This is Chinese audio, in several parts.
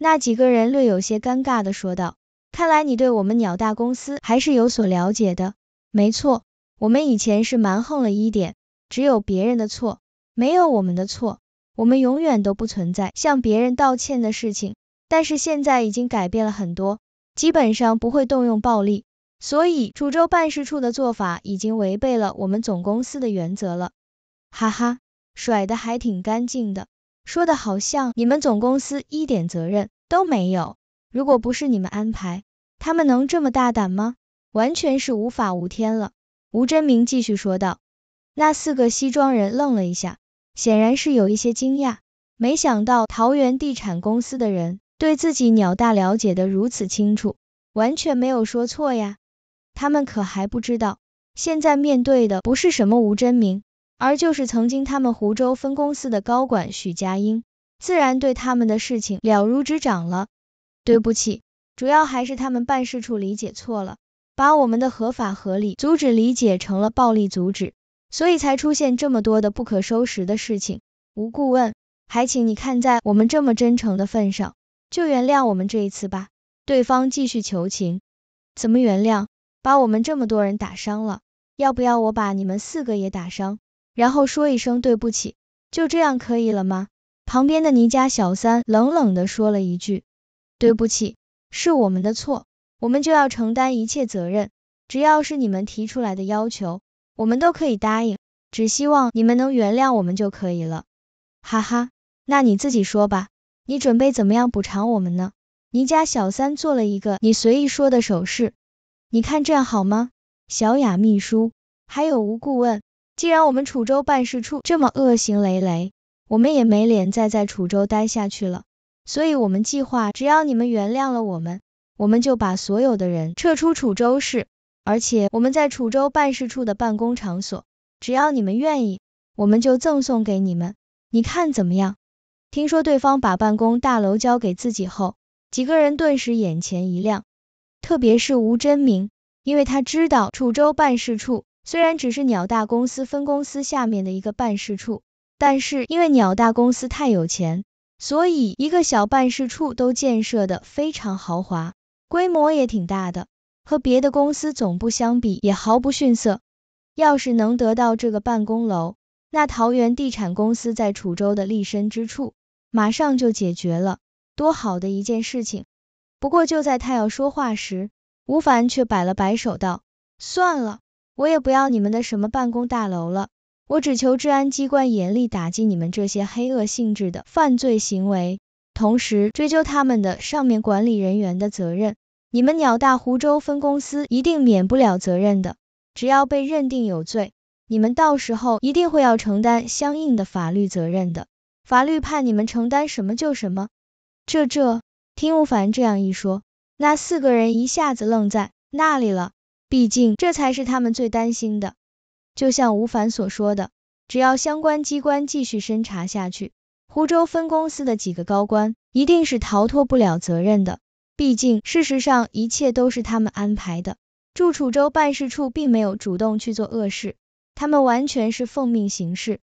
那几个人略有些尴尬的说道：“看来你对我们鸟大公司还是有所了解的。没错，我们以前是蛮横了一点，只有别人的错，没有我们的错，我们永远都不存在向别人道歉的事情。但是现在已经改变了很多，基本上不会动用暴力，所以楚州办事处的做法已经违背了我们总公司的原则了。哈哈，甩的还挺干净的。”说的好像你们总公司一点责任都没有，如果不是你们安排，他们能这么大胆吗？完全是无法无天了。吴真明继续说道。那四个西装人愣了一下，显然是有一些惊讶，没想到桃园地产公司的人对自己鸟大了解的如此清楚，完全没有说错呀。他们可还不知道，现在面对的不是什么吴真明。而就是曾经他们湖州分公司的高管许佳音，自然对他们的事情了如指掌了。对不起，主要还是他们办事处理解错了，把我们的合法合理阻止理解成了暴力阻止，所以才出现这么多的不可收拾的事情。吴顾问，还请你看在我们这么真诚的份上，就原谅我们这一次吧。对方继续求情，怎么原谅？把我们这么多人打伤了，要不要我把你们四个也打伤？然后说一声对不起，就这样可以了吗？旁边的倪家小三冷冷的说了一句：“对不起，是我们的错，我们就要承担一切责任。只要是你们提出来的要求，我们都可以答应，只希望你们能原谅我们就可以了。”哈哈，那你自己说吧，你准备怎么样补偿我们呢？倪家小三做了一个你随意说的手势，你看这样好吗？小雅秘书，还有吴顾问。既然我们楚州办事处这么恶行累累，我们也没脸再在楚州待下去了，所以，我们计划只要你们原谅了我们，我们就把所有的人撤出楚州市，而且我们在楚州办事处的办公场所，只要你们愿意，我们就赠送给你们，你看怎么样？听说对方把办公大楼交给自己后，几个人顿时眼前一亮，特别是吴真明，因为他知道楚州办事处。虽然只是鸟大公司分公司下面的一个办事处，但是因为鸟大公司太有钱，所以一个小办事处都建设的非常豪华，规模也挺大的，和别的公司总部相比也毫不逊色。要是能得到这个办公楼，那桃园地产公司在楚州的立身之处马上就解决了，多好的一件事情！不过就在他要说话时，吴凡却摆了摆手道：“算了。”我也不要你们的什么办公大楼了，我只求治安机关严厉打击你们这些黑恶性质的犯罪行为，同时追究他们的上面管理人员的责任。你们鸟大湖州分公司一定免不了责任的，只要被认定有罪，你们到时候一定会要承担相应的法律责任的。法律判你们承担什么就什么。这这，听吴凡这样一说，那四个人一下子愣在那里了。毕竟，这才是他们最担心的。就像吴凡所说的，只要相关机关继续深查下去，湖州分公司的几个高官一定是逃脱不了责任的。毕竟，事实上一切都是他们安排的。驻楚州办事处并没有主动去做恶事，他们完全是奉命行事。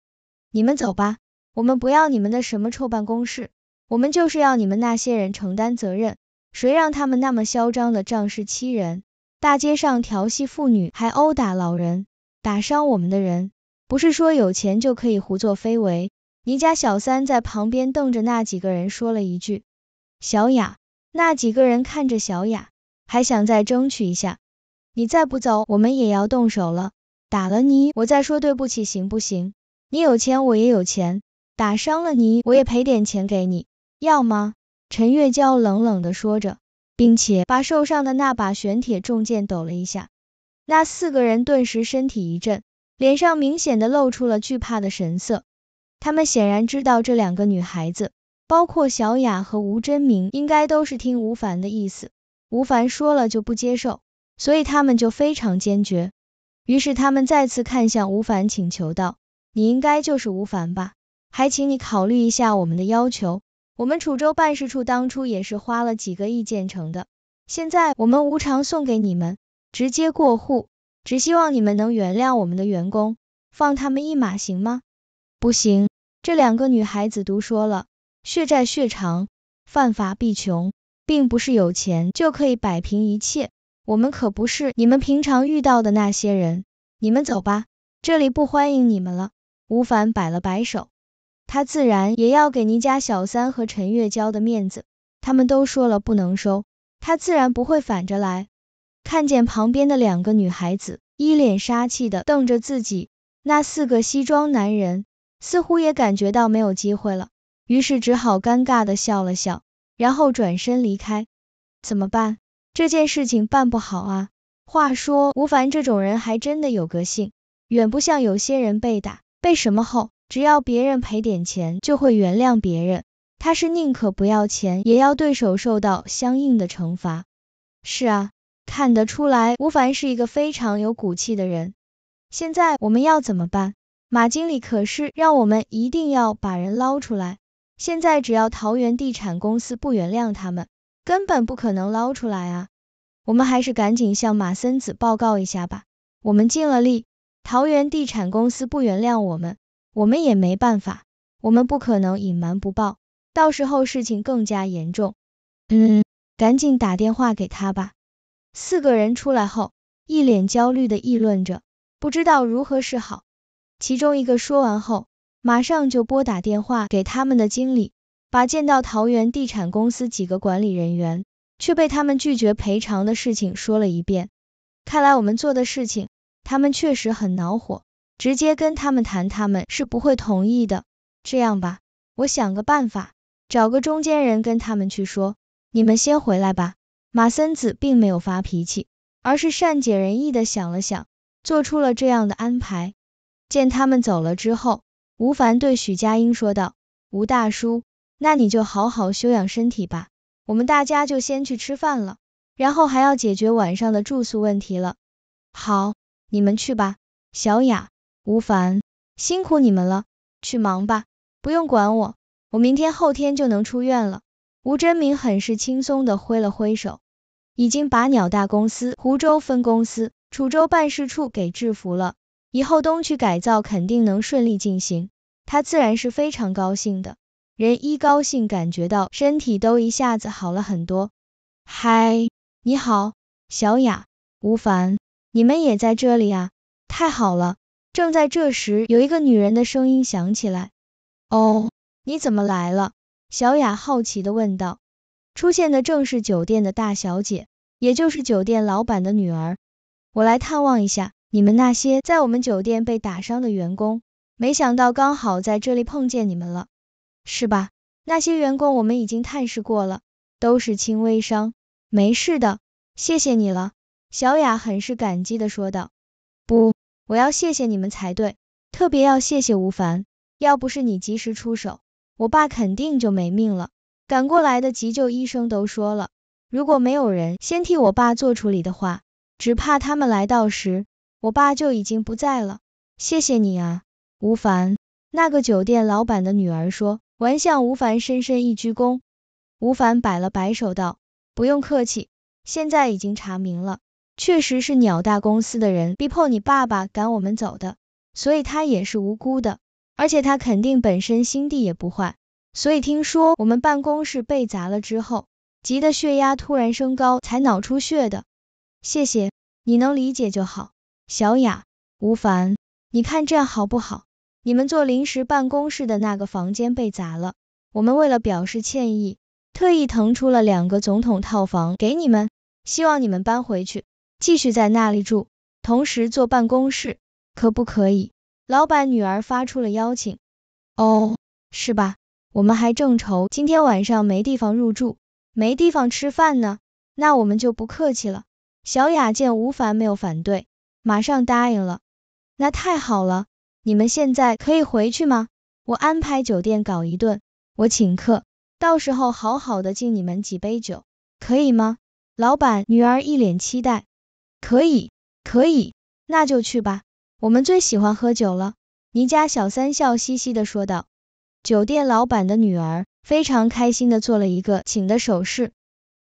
你们走吧，我们不要你们的什么臭办公室，我们就是要你们那些人承担责任。谁让他们那么嚣张的仗势欺人？大街上调戏妇女，还殴打老人，打伤我们的人，不是说有钱就可以胡作非为？你家小三在旁边瞪着那几个人说了一句：“小雅。”那几个人看着小雅，还想再争取一下。你再不走，我们也要动手了。打了你，我再说对不起行不行？你有钱，我也有钱，打伤了你，我也赔点钱给你，要吗？陈月娇冷冷的说着。并且把受伤的那把玄铁重剑抖了一下，那四个人顿时身体一震，脸上明显的露出了惧怕的神色。他们显然知道这两个女孩子，包括小雅和吴真明，应该都是听吴凡的意思。吴凡说了就不接受，所以他们就非常坚决。于是他们再次看向吴凡，请求道：“你应该就是吴凡吧？还请你考虑一下我们的要求。”我们楚州办事处当初也是花了几个亿建成的，现在我们无偿送给你们，直接过户，只希望你们能原谅我们的员工，放他们一马，行吗？不行，这两个女孩子都说了，血债血偿，犯法必穷，并不是有钱就可以摆平一切，我们可不是你们平常遇到的那些人，你们走吧，这里不欢迎你们了。吴凡摆了摆手。他自然也要给倪家小三和陈月娇的面子，他们都说了不能收，他自然不会反着来。看见旁边的两个女孩子一脸杀气的瞪着自己，那四个西装男人似乎也感觉到没有机会了，于是只好尴尬的笑了笑，然后转身离开。怎么办？这件事情办不好啊！话说吴凡这种人还真的有个性，远不像有些人被打被什么后。只要别人赔点钱，就会原谅别人。他是宁可不要钱，也要对手受到相应的惩罚。是啊，看得出来，吴凡是一个非常有骨气的人。现在我们要怎么办？马经理可是让我们一定要把人捞出来。现在只要桃园地产公司不原谅他们，根本不可能捞出来啊。我们还是赶紧向马森子报告一下吧。我们尽了力，桃园地产公司不原谅我们。我们也没办法，我们不可能隐瞒不报，到时候事情更加严重。嗯，赶紧打电话给他吧。四个人出来后，一脸焦虑的议论着，不知道如何是好。其中一个说完后，马上就拨打电话给他们的经理，把见到桃园地产公司几个管理人员，却被他们拒绝赔偿的事情说了一遍。看来我们做的事情，他们确实很恼火。直接跟他们谈，他们是不会同意的。这样吧，我想个办法，找个中间人跟他们去说。你们先回来吧。马森子并没有发脾气，而是善解人意的想了想，做出了这样的安排。见他们走了之后，吴凡对许佳音说道：“吴大叔，那你就好好休养身体吧，我们大家就先去吃饭了，然后还要解决晚上的住宿问题了。”好，你们去吧，小雅。吴凡，辛苦你们了，去忙吧，不用管我，我明天后天就能出院了。吴真明很是轻松的挥了挥手，已经把鸟大公司湖州分公司、楚州办事处给制服了，以后东区改造肯定能顺利进行，他自然是非常高兴的，人一高兴，感觉到身体都一下子好了很多。嗨，你好，小雅，吴凡，你们也在这里啊，太好了。正在这时，有一个女人的声音响起来。哦，你怎么来了？小雅好奇的问道。出现的正是酒店的大小姐，也就是酒店老板的女儿。我来探望一下你们那些在我们酒店被打伤的员工。没想到刚好在这里碰见你们了，是吧？那些员工我们已经探视过了，都是轻微伤，没事的。谢谢你了。小雅很是感激的说道。不。我要谢谢你们才对，特别要谢谢吴凡，要不是你及时出手，我爸肯定就没命了。赶过来的急救医生都说了，如果没有人先替我爸做处理的话，只怕他们来到时，我爸就已经不在了。谢谢你啊，吴凡。那个酒店老板的女儿说完，向吴凡深深一鞠躬。吴凡摆了摆手道：“不用客气，现在已经查明了。”确实是鸟大公司的人逼迫你爸爸赶我们走的，所以他也是无辜的，而且他肯定本身心地也不坏，所以听说我们办公室被砸了之后，急得血压突然升高才脑出血的。谢谢，你能理解就好。小雅，吴凡，你看这样好不好？你们做临时办公室的那个房间被砸了，我们为了表示歉意，特意腾出了两个总统套房给你们，希望你们搬回去。继续在那里住，同时做办公室，可不可以？老板女儿发出了邀请。哦，是吧？我们还正愁今天晚上没地方入住，没地方吃饭呢。那我们就不客气了。小雅见吴凡没有反对，马上答应了。那太好了，你们现在可以回去吗？我安排酒店搞一顿，我请客，到时候好好的敬你们几杯酒，可以吗？老板女儿一脸期待。可以，可以，那就去吧，我们最喜欢喝酒了。倪家小三笑嘻嘻的说道。酒店老板的女儿非常开心的做了一个请的手势。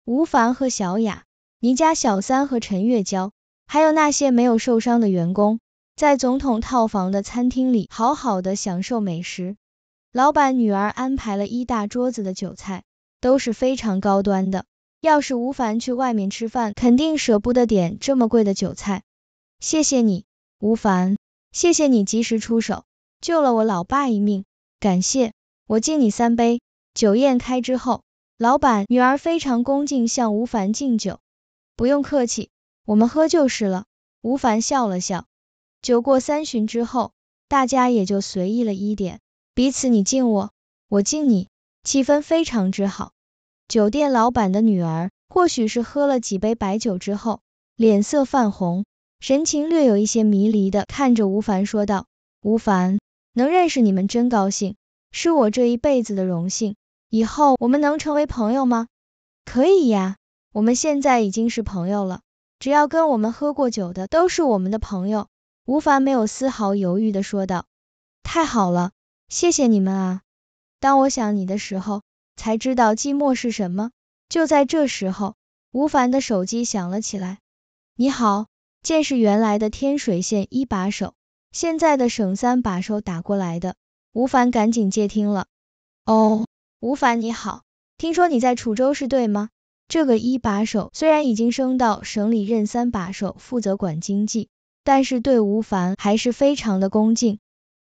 吴凡和小雅，倪家小三和陈月娇，还有那些没有受伤的员工，在总统套房的餐厅里好好的享受美食。老板女儿安排了一大桌子的酒菜，都是非常高端的。要是吴凡去外面吃饭，肯定舍不得点这么贵的酒菜。谢谢你，吴凡，谢谢你及时出手，救了我老爸一命，感谢。我敬你三杯。酒宴开之后，老板女儿非常恭敬向吴凡敬酒，不用客气，我们喝就是了。吴凡笑了笑。酒过三巡之后，大家也就随意了一点，彼此你敬我，我敬你，气氛非常之好。酒店老板的女儿，或许是喝了几杯白酒之后，脸色泛红，神情略有一些迷离的看着吴凡说道：“吴凡，能认识你们真高兴，是我这一辈子的荣幸。以后我们能成为朋友吗？”“可以呀，我们现在已经是朋友了，只要跟我们喝过酒的都是我们的朋友。”吴凡没有丝毫犹豫的说道：“太好了，谢谢你们啊！当我想你的时候。”才知道寂寞是什么。就在这时候，吴凡的手机响了起来。你好，见是原来的天水县一把手，现在的省三把手打过来的。吴凡赶紧接听了。哦，吴凡你好，听说你在楚州是对吗？这个一把手虽然已经升到省里任三把手，负责管经济，但是对吴凡还是非常的恭敬，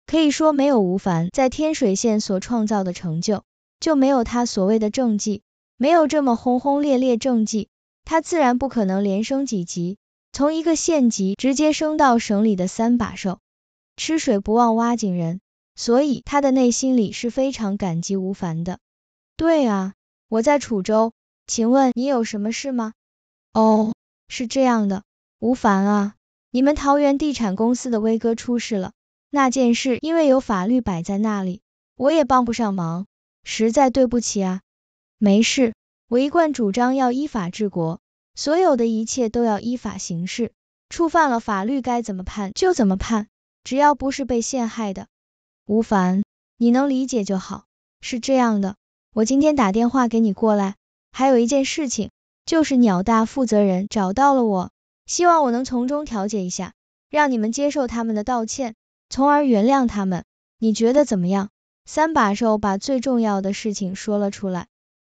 可以说没有吴凡在天水县所创造的成就。就没有他所谓的政绩，没有这么轰轰烈烈政绩，他自然不可能连升几级，从一个县级直接升到省里的三把手。吃水不忘挖井人，所以他的内心里是非常感激吴凡的。对啊，我在楚州，请问你有什么事吗？哦，是这样的，吴凡啊，你们桃园地产公司的威哥出事了。那件事因为有法律摆在那里，我也帮不上忙。实在对不起啊，没事，我一贯主张要依法治国，所有的一切都要依法行事，触犯了法律该怎么判就怎么判，只要不是被陷害的。吴凡，你能理解就好。是这样的，我今天打电话给你过来，还有一件事情，就是鸟大负责人找到了我，希望我能从中调解一下，让你们接受他们的道歉，从而原谅他们，你觉得怎么样？三把手把最重要的事情说了出来。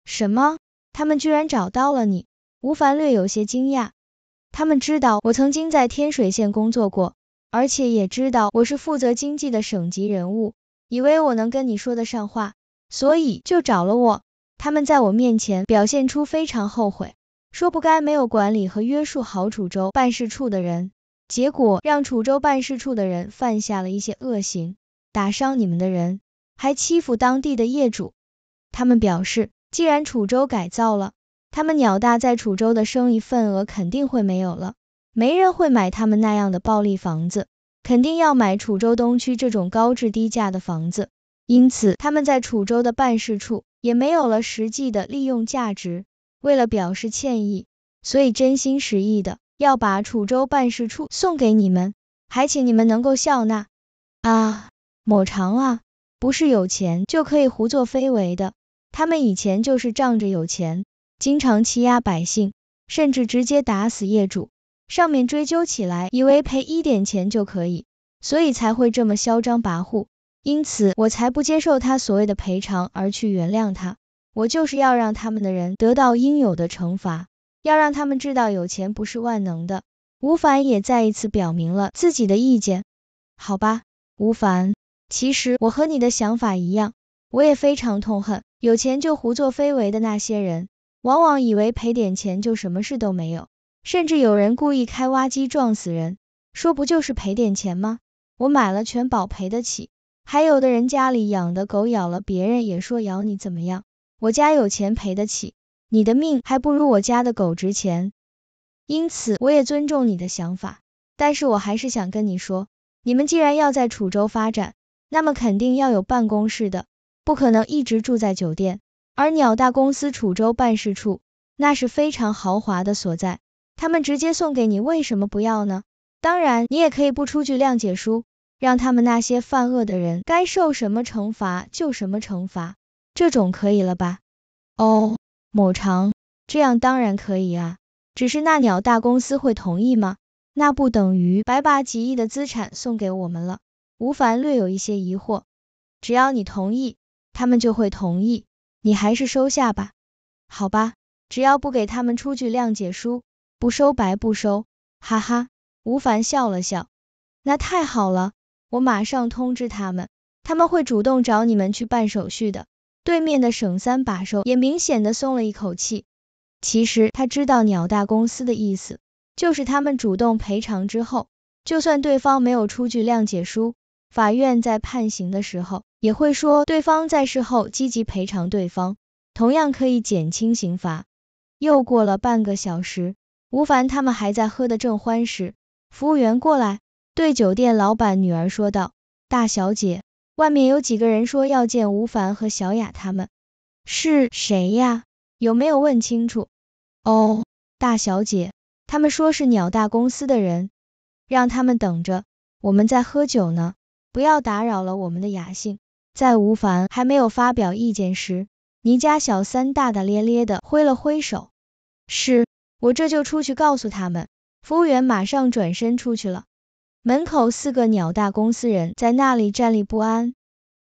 什么？他们居然找到了你？吴凡略有些惊讶。他们知道我曾经在天水县工作过，而且也知道我是负责经济的省级人物，以为我能跟你说得上话，所以就找了我。他们在我面前表现出非常后悔，说不该没有管理和约束好楚州办事处的人，结果让楚州办事处的人犯下了一些恶行，打伤你们的人。还欺负当地的业主，他们表示，既然楚州改造了，他们鸟大在楚州的生意份额肯定会没有了，没人会买他们那样的暴利房子，肯定要买楚州东区这种高质低价的房子，因此他们在楚州的办事处也没有了实际的利用价值。为了表示歉意，所以真心实意的要把楚州办事处送给你们，还请你们能够笑纳啊，抹长啊。不是有钱就可以胡作非为的，他们以前就是仗着有钱，经常欺压百姓，甚至直接打死业主，上面追究起来，以为赔一点钱就可以，所以才会这么嚣张跋扈，因此我才不接受他所谓的赔偿而去原谅他，我就是要让他们的人得到应有的惩罚，要让他们知道有钱不是万能的。吴凡也再一次表明了自己的意见，好吧，吴凡。其实我和你的想法一样，我也非常痛恨有钱就胡作非为的那些人。往往以为赔点钱就什么事都没有，甚至有人故意开挖机撞死人，说不就是赔点钱吗？我买了全保赔得起。还有的人家里养的狗咬了别人，也说咬你怎么样？我家有钱赔得起，你的命还不如我家的狗值钱。因此我也尊重你的想法，但是我还是想跟你说，你们既然要在楚州发展。那么肯定要有办公室的，不可能一直住在酒店。而鸟大公司楚州办事处，那是非常豪华的所在，他们直接送给你，为什么不要呢？当然，你也可以不出具谅解书，让他们那些犯恶的人该受什么惩罚就什么惩罚，这种可以了吧？哦，某长，这样当然可以啊，只是那鸟大公司会同意吗？那不等于白把几亿的资产送给我们了？吴凡略有一些疑惑，只要你同意，他们就会同意，你还是收下吧。好吧，只要不给他们出具谅解书，不收白不收。哈哈，吴凡笑了笑，那太好了，我马上通知他们，他们会主动找你们去办手续的。对面的省三把手也明显的松了一口气，其实他知道鸟大公司的意思，就是他们主动赔偿之后，就算对方没有出具谅解书。法院在判刑的时候，也会说对方在事后积极赔偿对方，同样可以减轻刑罚。又过了半个小时，吴凡他们还在喝得正欢时，服务员过来对酒店老板女儿说道：“大小姐，外面有几个人说要见吴凡和小雅，他们是谁呀？有没有问清楚？”“哦，大小姐，他们说是鸟大公司的人，让他们等着，我们在喝酒呢。”不要打扰了我们的雅兴，在吴凡还没有发表意见时，倪家小三大大咧咧的挥了挥手，是，我这就出去告诉他们。服务员马上转身出去了，门口四个鸟大公司人在那里站立不安，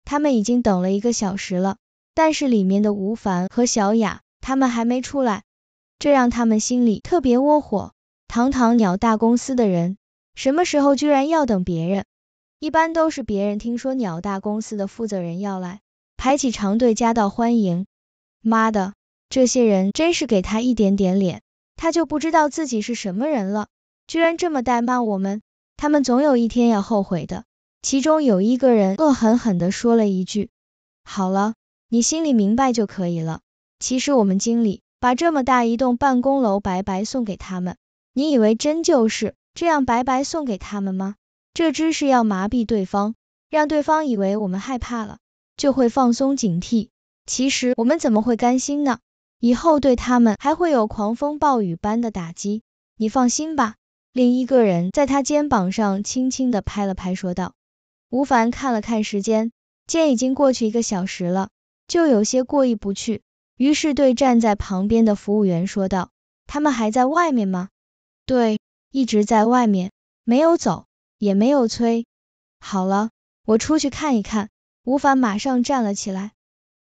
他们已经等了一个小时了，但是里面的吴凡和小雅他们还没出来，这让他们心里特别窝火。堂堂鸟大公司的人，什么时候居然要等别人？一般都是别人听说鸟大公司的负责人要来，排起长队夹道欢迎。妈的，这些人真是给他一点点脸，他就不知道自己是什么人了，居然这么怠慢我们。他们总有一天要后悔的。其中有一个人恶狠狠地说了一句：“好了，你心里明白就可以了。”其实我们经理把这么大一栋办公楼白白送给他们，你以为真就是这样白白送给他们吗？这只是要麻痹对方，让对方以为我们害怕了，就会放松警惕。其实我们怎么会甘心呢？以后对他们还会有狂风暴雨般的打击。你放心吧。另一个人在他肩膀上轻轻的拍了拍，说道。吴凡看了看时间，见已经过去一个小时了，就有些过意不去，于是对站在旁边的服务员说道：“他们还在外面吗？”“对，一直在外面，没有走。”也没有催，好了，我出去看一看。吴凡马上站了起来。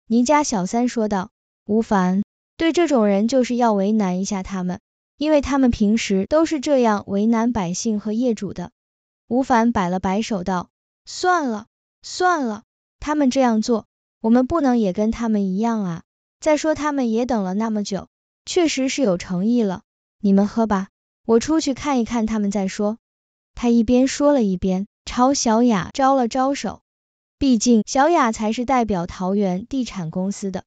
倪家小三说道：“吴凡，对这种人就是要为难一下他们，因为他们平时都是这样为难百姓和业主的。”吴凡摆了摆手道：“算了，算了，他们这样做，我们不能也跟他们一样啊。再说他们也等了那么久，确实是有诚意了。你们喝吧，我出去看一看他们再说。”他一边说了一边朝小雅招了招手，毕竟小雅才是代表桃园地产公司的，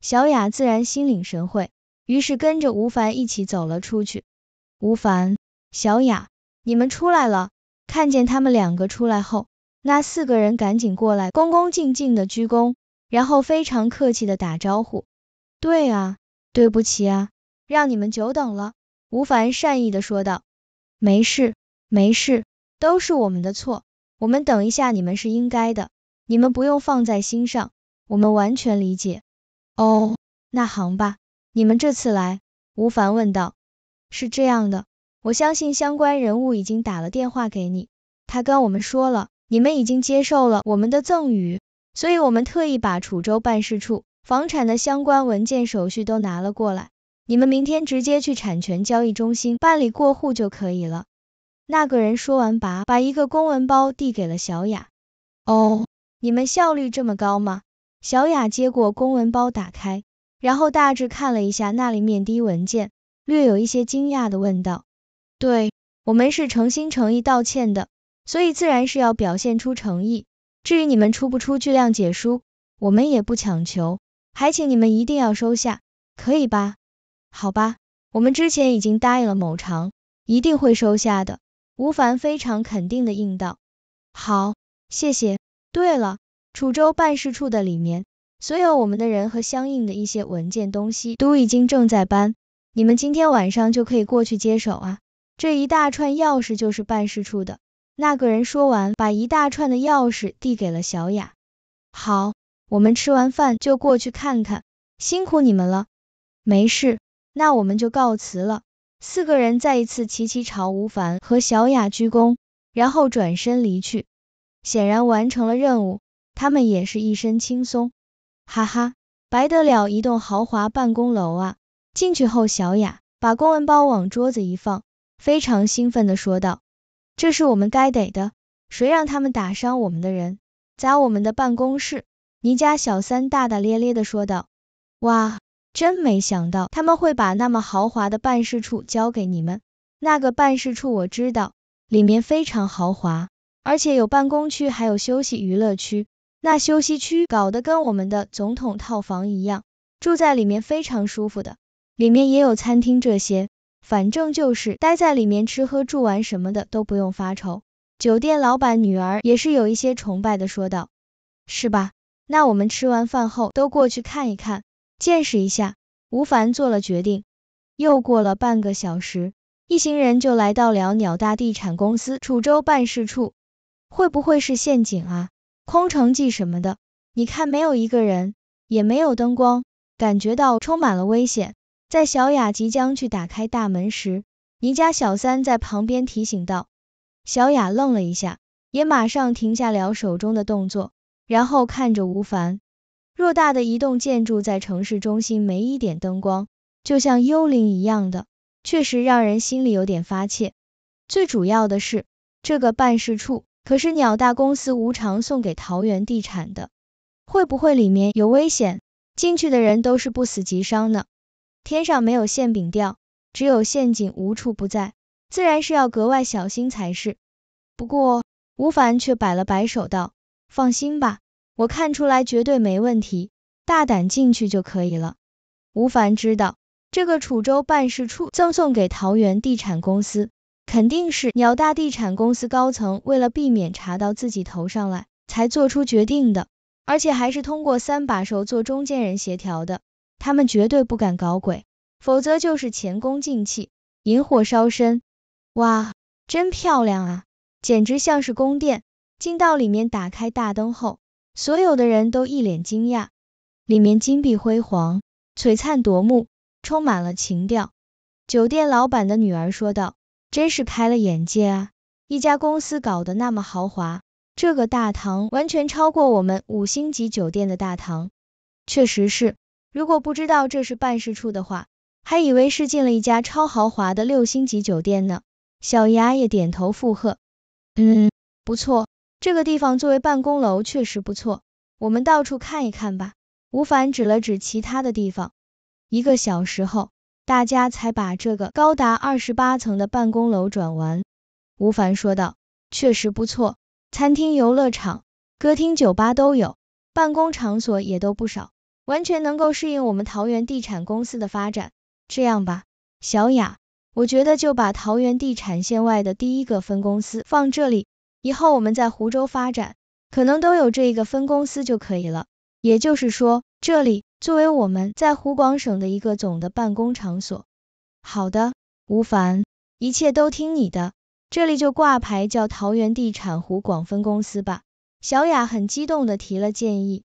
小雅自然心领神会，于是跟着吴凡一起走了出去。吴凡，小雅，你们出来了。看见他们两个出来后，那四个人赶紧过来，恭恭敬敬的鞠躬，然后非常客气的打招呼。对啊，对不起啊，让你们久等了。吴凡善意的说道。没事。没事，都是我们的错，我们等一下你们是应该的，你们不用放在心上，我们完全理解。哦，那行吧。你们这次来，吴凡问道。是这样的，我相信相关人物已经打了电话给你，他跟我们说了，你们已经接受了我们的赠与，所以我们特意把楚州办事处房产的相关文件手续都拿了过来，你们明天直接去产权交易中心办理过户就可以了。那个人说完，把把一个公文包递给了小雅。哦，你们效率这么高吗？小雅接过公文包，打开，然后大致看了一下那里面滴文件，略有一些惊讶的问道：“对我们是诚心诚意道歉的，所以自然是要表现出诚意。至于你们出不出具谅解书，我们也不强求，还请你们一定要收下，可以吧？好吧，我们之前已经答应了某长，一定会收下的。”吴凡非常肯定的应道：“好，谢谢。对了，楚州办事处的里面，所有我们的人和相应的一些文件东西都已经正在搬，你们今天晚上就可以过去接手啊。这一大串钥匙就是办事处的。”那个人说完，把一大串的钥匙递给了小雅。好，我们吃完饭就过去看看，辛苦你们了。没事，那我们就告辞了。四个人再一次齐齐朝吴凡和小雅鞠躬，然后转身离去，显然完成了任务，他们也是一身轻松，哈哈，白得了一栋豪华办公楼啊！进去后，小雅把公文包往桌子一放，非常兴奋地说道：“这是我们该得的，谁让他们打伤我们的人，砸我们的办公室？”倪家小三大大咧咧地说道：“哇！”真没想到他们会把那么豪华的办事处交给你们。那个办事处我知道，里面非常豪华，而且有办公区，还有休息娱乐区。那休息区搞得跟我们的总统套房一样，住在里面非常舒服的。里面也有餐厅这些，反正就是待在里面吃喝住玩什么的都不用发愁。酒店老板女儿也是有一些崇拜的说道，是吧？那我们吃完饭后都过去看一看。见识一下，吴凡做了决定。又过了半个小时，一行人就来到了鸟大地产公司楚州办事处。会不会是陷阱啊？空城计什么的？你看，没有一个人，也没有灯光，感觉到充满了危险。在小雅即将去打开大门时，倪家小三在旁边提醒道：“小雅愣了一下，也马上停下了手中的动作，然后看着吴凡。”偌大的一栋建筑在城市中心，没一点灯光，就像幽灵一样的，确实让人心里有点发怯。最主要的是，这个办事处可是鸟大公司无偿送给桃园地产的，会不会里面有危险？进去的人都是不死即伤呢？天上没有馅饼掉，只有陷阱无处不在，自然是要格外小心才是。不过吴凡却摆了摆手道：“放心吧。”我看出来绝对没问题，大胆进去就可以了。吴凡知道这个楚州办事处赠送给桃园地产公司，肯定是鸟大地产公司高层为了避免查到自己头上来才做出决定的，而且还是通过三把手做中间人协调的，他们绝对不敢搞鬼，否则就是前功尽弃，引火烧身。哇，真漂亮啊，简直像是宫殿。进到里面，打开大灯后。所有的人都一脸惊讶，里面金碧辉煌，璀璨夺目，充满了情调。酒店老板的女儿说道：“真是开了眼界啊！一家公司搞得那么豪华，这个大堂完全超过我们五星级酒店的大堂。”“确实是，如果不知道这是办事处的话，还以为是进了一家超豪华的六星级酒店呢。”小牙也点头附和：“嗯，不错。”这个地方作为办公楼确实不错，我们到处看一看吧。吴凡指了指其他的地方。一个小时后，大家才把这个高达二十八层的办公楼转完。吴凡说道：“确实不错，餐厅、游乐场、歌厅、酒吧都有，办公场所也都不少，完全能够适应我们桃园地产公司的发展。这样吧，小雅，我觉得就把桃园地产县外的第一个分公司放这里。”以后我们在湖州发展，可能都有这一个分公司就可以了。也就是说，这里作为我们在湖广省的一个总的办公场所。好的，吴凡，一切都听你的，这里就挂牌叫桃源地产湖广分公司吧。小雅很激动的提了建议。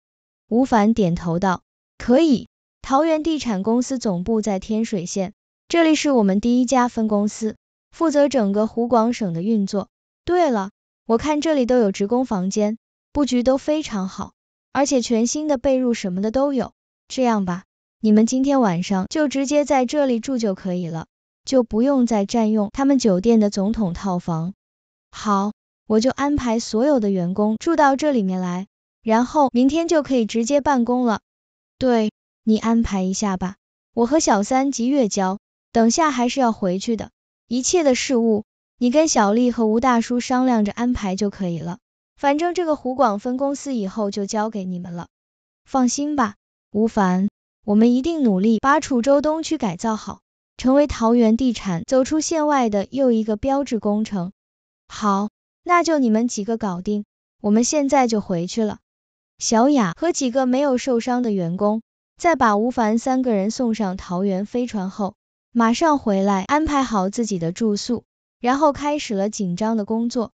吴凡点头道，可以。桃源地产公司总部在天水县，这里是我们第一家分公司，负责整个湖广省的运作。对了。我看这里都有职工房间，布局都非常好，而且全新的被褥什么的都有。这样吧，你们今天晚上就直接在这里住就可以了，就不用再占用他们酒店的总统套房。好，我就安排所有的员工住到这里面来，然后明天就可以直接办公了。对你安排一下吧，我和小三及月娇，等下还是要回去的，一切的事物。你跟小丽和吴大叔商量着安排就可以了，反正这个湖广分公司以后就交给你们了。放心吧，吴凡，我们一定努力把楚州东区改造好，成为桃园地产走出县外的又一个标志工程。好，那就你们几个搞定，我们现在就回去了。小雅和几个没有受伤的员工，再把吴凡三个人送上桃园飞船后，马上回来安排好自己的住宿。然后开始了紧张的工作。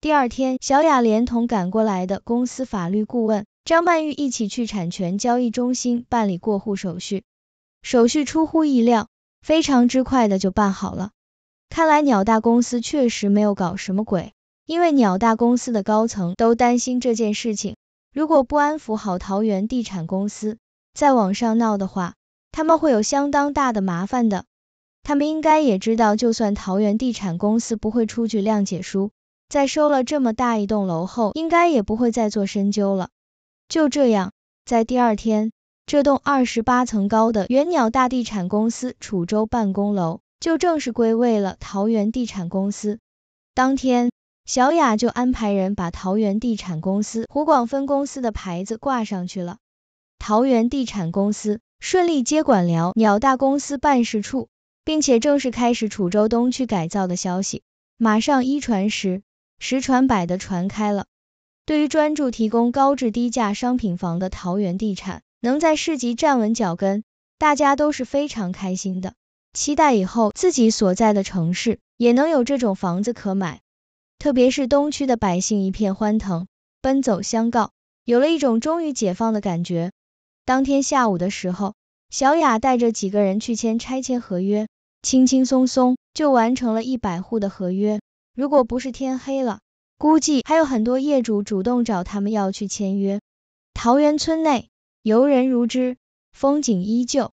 第二天，小雅连同赶过来的公司法律顾问张曼玉一起去产权交易中心办理过户手续。手续出乎意料，非常之快的就办好了。看来鸟大公司确实没有搞什么鬼，因为鸟大公司的高层都担心这件事情，如果不安抚好桃园地产公司，在网上闹的话，他们会有相当大的麻烦的。他们应该也知道，就算桃园地产公司不会出具谅解书，在收了这么大一栋楼后，应该也不会再做深究了。就这样，在第二天，这栋二十八层高的原鸟大地产公司楚州办公楼就正式归位了桃园地产公司。当天，小雅就安排人把桃园地产公司湖广分公司的牌子挂上去了。桃园地产公司顺利接管了鸟大公司办事处。并且正式开始楚州东区改造的消息，马上一传十，十传百的传开了。对于专注提供高质低价商品房的桃园地产，能在市级站稳脚跟，大家都是非常开心的，期待以后自己所在的城市也能有这种房子可买。特别是东区的百姓一片欢腾，奔走相告，有了一种终于解放的感觉。当天下午的时候，小雅带着几个人去签拆迁合约。轻轻松松就完成了一百户的合约，如果不是天黑了，估计还有很多业主主动找他们要去签约。桃源村内游人如织，风景依旧。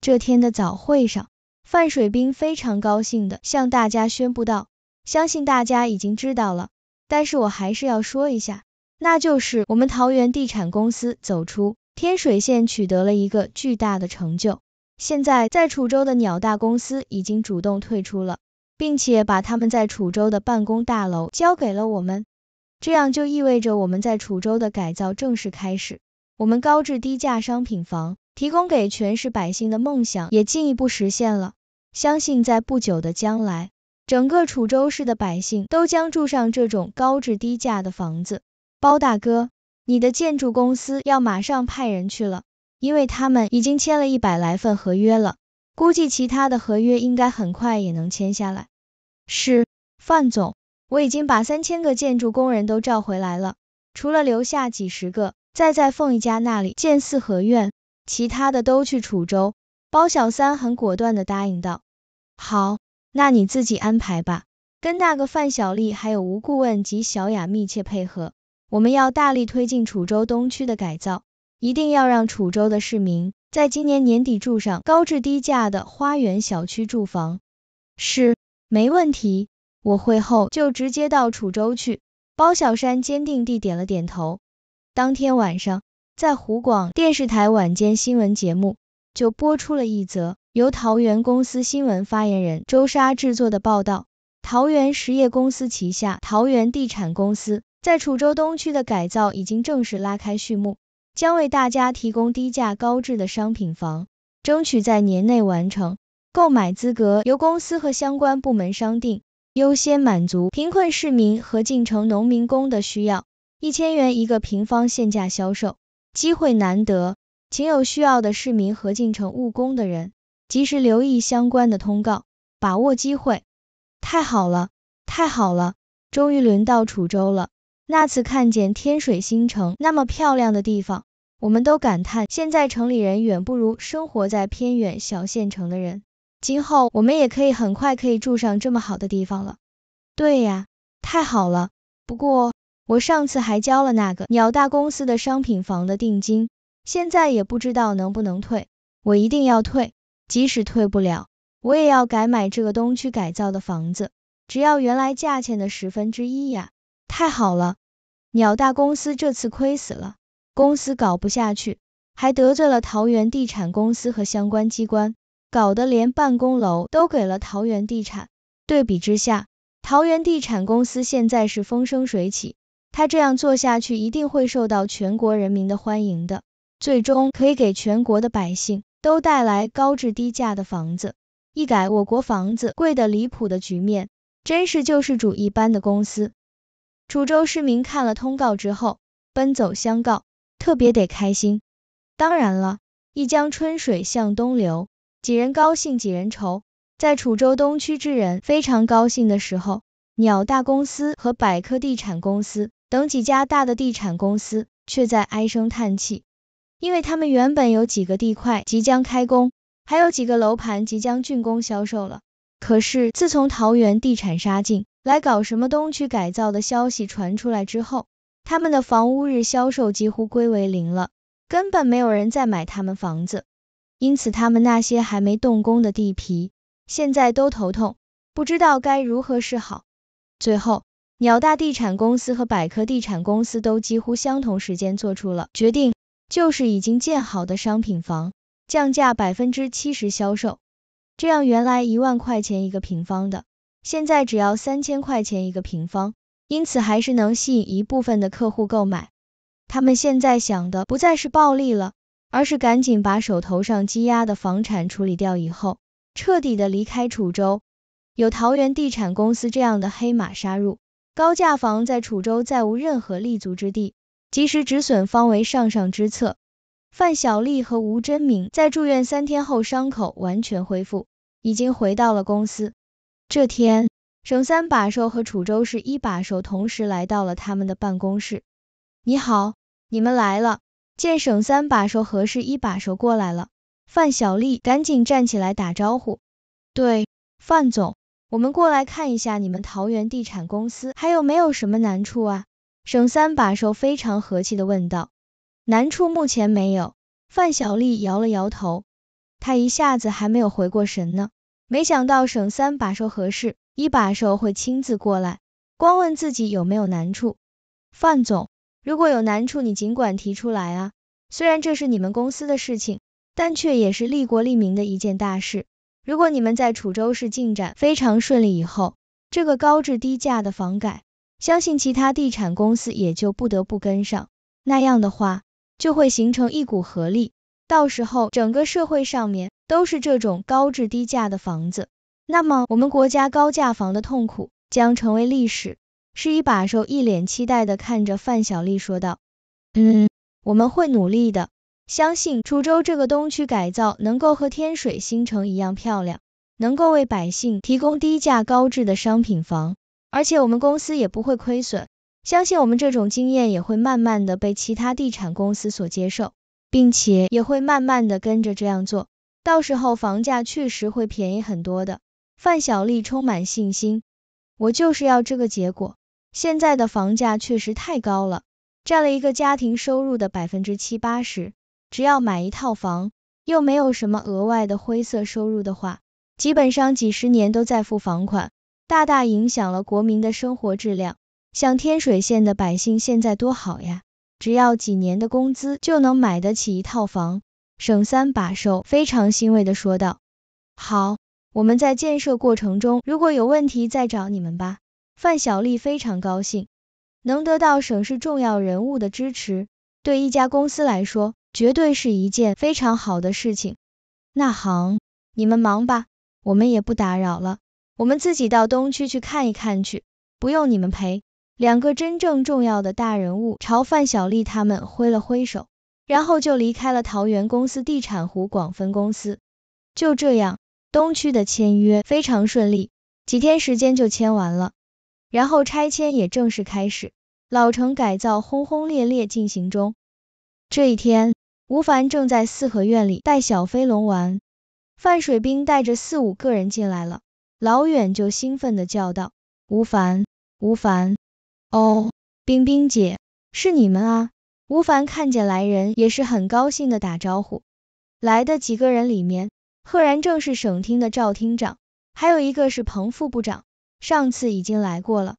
这天的早会上，范水兵非常高兴地向大家宣布道：“相信大家已经知道了，但是我还是要说一下，那就是我们桃源地产公司走出天水县，取得了一个巨大的成就。”现在在楚州的鸟大公司已经主动退出了，并且把他们在楚州的办公大楼交给了我们，这样就意味着我们在楚州的改造正式开始。我们高质低价商品房提供给全市百姓的梦想也进一步实现了。相信在不久的将来，整个楚州市的百姓都将住上这种高质低价的房子。包大哥，你的建筑公司要马上派人去了。因为他们已经签了一百来份合约了，估计其他的合约应该很快也能签下来。是，范总，我已经把三千个建筑工人都召回来了，除了留下几十个再在凤一家那里建四合院，其他的都去楚州。包小三很果断地答应道。好，那你自己安排吧，跟那个范小丽、还有吴顾问及小雅密切配合，我们要大力推进楚州东区的改造。一定要让楚州的市民在今年年底住上高质低价的花园小区住房，是，没问题，我会后就直接到楚州去。包小山坚定地点了点头。当天晚上，在湖广电视台晚间新闻节目就播出了一则由桃园公司新闻发言人周莎制作的报道，桃园实业公司旗下桃园地产公司在楚州东区的改造已经正式拉开序幕。将为大家提供低价高质的商品房，争取在年内完成。购买资格由公司和相关部门商定，优先满足贫困市民和进城农民工的需要。一千元一个平方限价销售，机会难得，请有需要的市民和进城务工的人及时留意相关的通告，把握机会。太好了，太好了，终于轮到楚州了。那次看见天水新城那么漂亮的地方，我们都感叹现在城里人远不如生活在偏远小县城的人。今后我们也可以很快可以住上这么好的地方了。对呀，太好了。不过我上次还交了那个鸟大公司的商品房的定金，现在也不知道能不能退。我一定要退，即使退不了，我也要改买这个东区改造的房子，只要原来价钱的十分之一呀。太好了，鸟大公司这次亏死了，公司搞不下去，还得罪了桃园地产公司和相关机关，搞得连办公楼都给了桃园地产。对比之下，桃园地产公司现在是风生水起，他这样做下去一定会受到全国人民的欢迎的，最终可以给全国的百姓都带来高质低价的房子，一改我国房子贵的离谱的局面，真是救世主一般的公司。楚州市民看了通告之后，奔走相告，特别得开心。当然了，一江春水向东流，几人高兴几人愁。在楚州东区之人非常高兴的时候，鸟大公司和百科地产公司等几家大的地产公司却在唉声叹气，因为他们原本有几个地块即将开工，还有几个楼盘即将竣工销售了。可是自从桃园地产杀进，来搞什么东区改造的消息传出来之后，他们的房屋日销售几乎归为零了，根本没有人再买他们房子。因此，他们那些还没动工的地皮现在都头痛，不知道该如何是好。最后，鸟大地产公司和百科地产公司都几乎相同时间做出了决定，就是已经建好的商品房降价百分之七十销售，这样原来一万块钱一个平方的。现在只要三千块钱一个平方，因此还是能吸引一部分的客户购买。他们现在想的不再是暴利了，而是赶紧把手头上积压的房产处理掉以后，彻底的离开楚州。有桃园地产公司这样的黑马杀入，高价房在楚州再无任何立足之地，及时止损方为上上之策。范小丽和吴真明在住院三天后伤口完全恢复，已经回到了公司。这天，省三把手和楚州市一把手同时来到了他们的办公室。你好，你们来了。见省三把手和市一把手过来了，范小丽赶紧站起来打招呼。对，范总，我们过来看一下你们桃园地产公司还有没有什么难处啊？省三把手非常和气的问道。难处目前没有。范小丽摇了摇头，她一下子还没有回过神呢。没想到省三把手合适，一把手会亲自过来，光问自己有没有难处。范总，如果有难处，你尽管提出来啊。虽然这是你们公司的事情，但却也是利国利民的一件大事。如果你们在楚州市进展非常顺利，以后这个高质低价的房改，相信其他地产公司也就不得不跟上。那样的话，就会形成一股合力。到时候整个社会上面都是这种高质低价的房子，那么我们国家高价房的痛苦将成为历史。”施一把手一脸期待的看着范小丽说道：“嗯，我们会努力的，相信滁州这个东区改造能够和天水新城一样漂亮，能够为百姓提供低价高质的商品房，而且我们公司也不会亏损，相信我们这种经验也会慢慢的被其他地产公司所接受。”并且也会慢慢的跟着这样做，到时候房价确实会便宜很多的。范小丽充满信心，我就是要这个结果。现在的房价确实太高了，占了一个家庭收入的百分之七八十。只要买一套房，又没有什么额外的灰色收入的话，基本上几十年都在付房款，大大影响了国民的生活质量。像天水县的百姓现在多好呀！只要几年的工资就能买得起一套房，省三把手非常欣慰的说道。好，我们在建设过程中如果有问题再找你们吧。范小丽非常高兴，能得到省市重要人物的支持，对一家公司来说，绝对是一件非常好的事情。那行，你们忙吧，我们也不打扰了，我们自己到东区去看一看去，不用你们陪。两个真正重要的大人物朝范小丽他们挥了挥手，然后就离开了桃园公司地产湖广分公司。就这样，东区的签约非常顺利，几天时间就签完了。然后拆迁也正式开始，老城改造轰轰烈烈进行中。这一天，吴凡正在四合院里带小飞龙玩，范水兵带着四五个人进来了，老远就兴奋的叫道：“吴凡，吴凡！”哦，冰冰姐，是你们啊！吴凡看见来人也是很高兴的打招呼。来的几个人里面，赫然正是省厅的赵厅长，还有一个是彭副部长。上次已经来过了，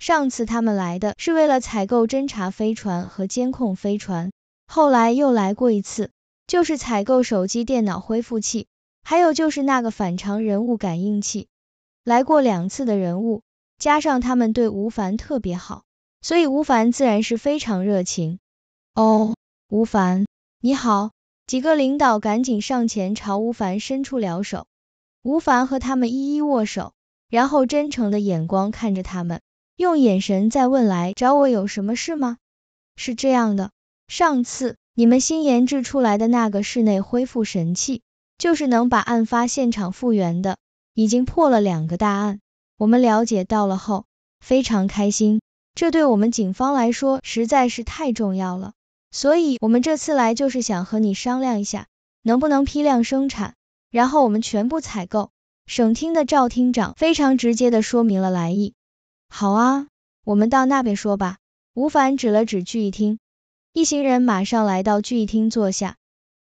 上次他们来的是为了采购侦察飞船和监控飞船，后来又来过一次，就是采购手机、电脑恢复器，还有就是那个反常人物感应器。来过两次的人物。加上他们对吴凡特别好，所以吴凡自然是非常热情。哦，吴凡，你好！几个领导赶紧上前朝吴凡伸出了手，吴凡和他们一一握手，然后真诚的眼光看着他们，用眼神在问来找我有什么事吗？是这样的，上次你们新研制出来的那个室内恢复神器，就是能把案发现场复原的，已经破了两个大案。我们了解到了后，非常开心，这对我们警方来说实在是太重要了。所以，我们这次来就是想和你商量一下，能不能批量生产，然后我们全部采购。省厅的赵厅长非常直接的说明了来意。好啊，我们到那边说吧。吴凡指了指聚义厅，一行人马上来到聚义厅坐下。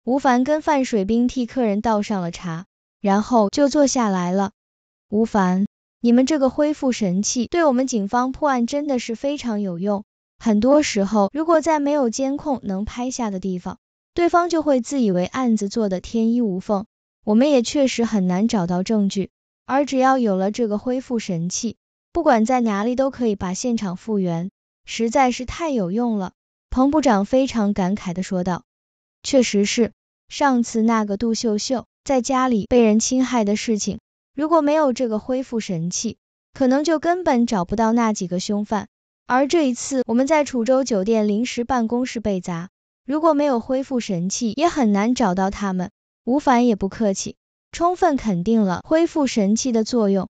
吴凡跟范水兵替客人倒上了茶，然后就坐下来了。吴凡。你们这个恢复神器对我们警方破案真的是非常有用。很多时候，如果在没有监控能拍下的地方，对方就会自以为案子做的天衣无缝，我们也确实很难找到证据。而只要有了这个恢复神器，不管在哪里都可以把现场复原，实在是太有用了。彭部长非常感慨的说道：“确实是，上次那个杜秀秀在家里被人侵害的事情。”如果没有这个恢复神器，可能就根本找不到那几个凶犯。而这一次我们在楚州酒店临时办公室被砸，如果没有恢复神器，也很难找到他们。吴凡也不客气，充分肯定了恢复神器的作用。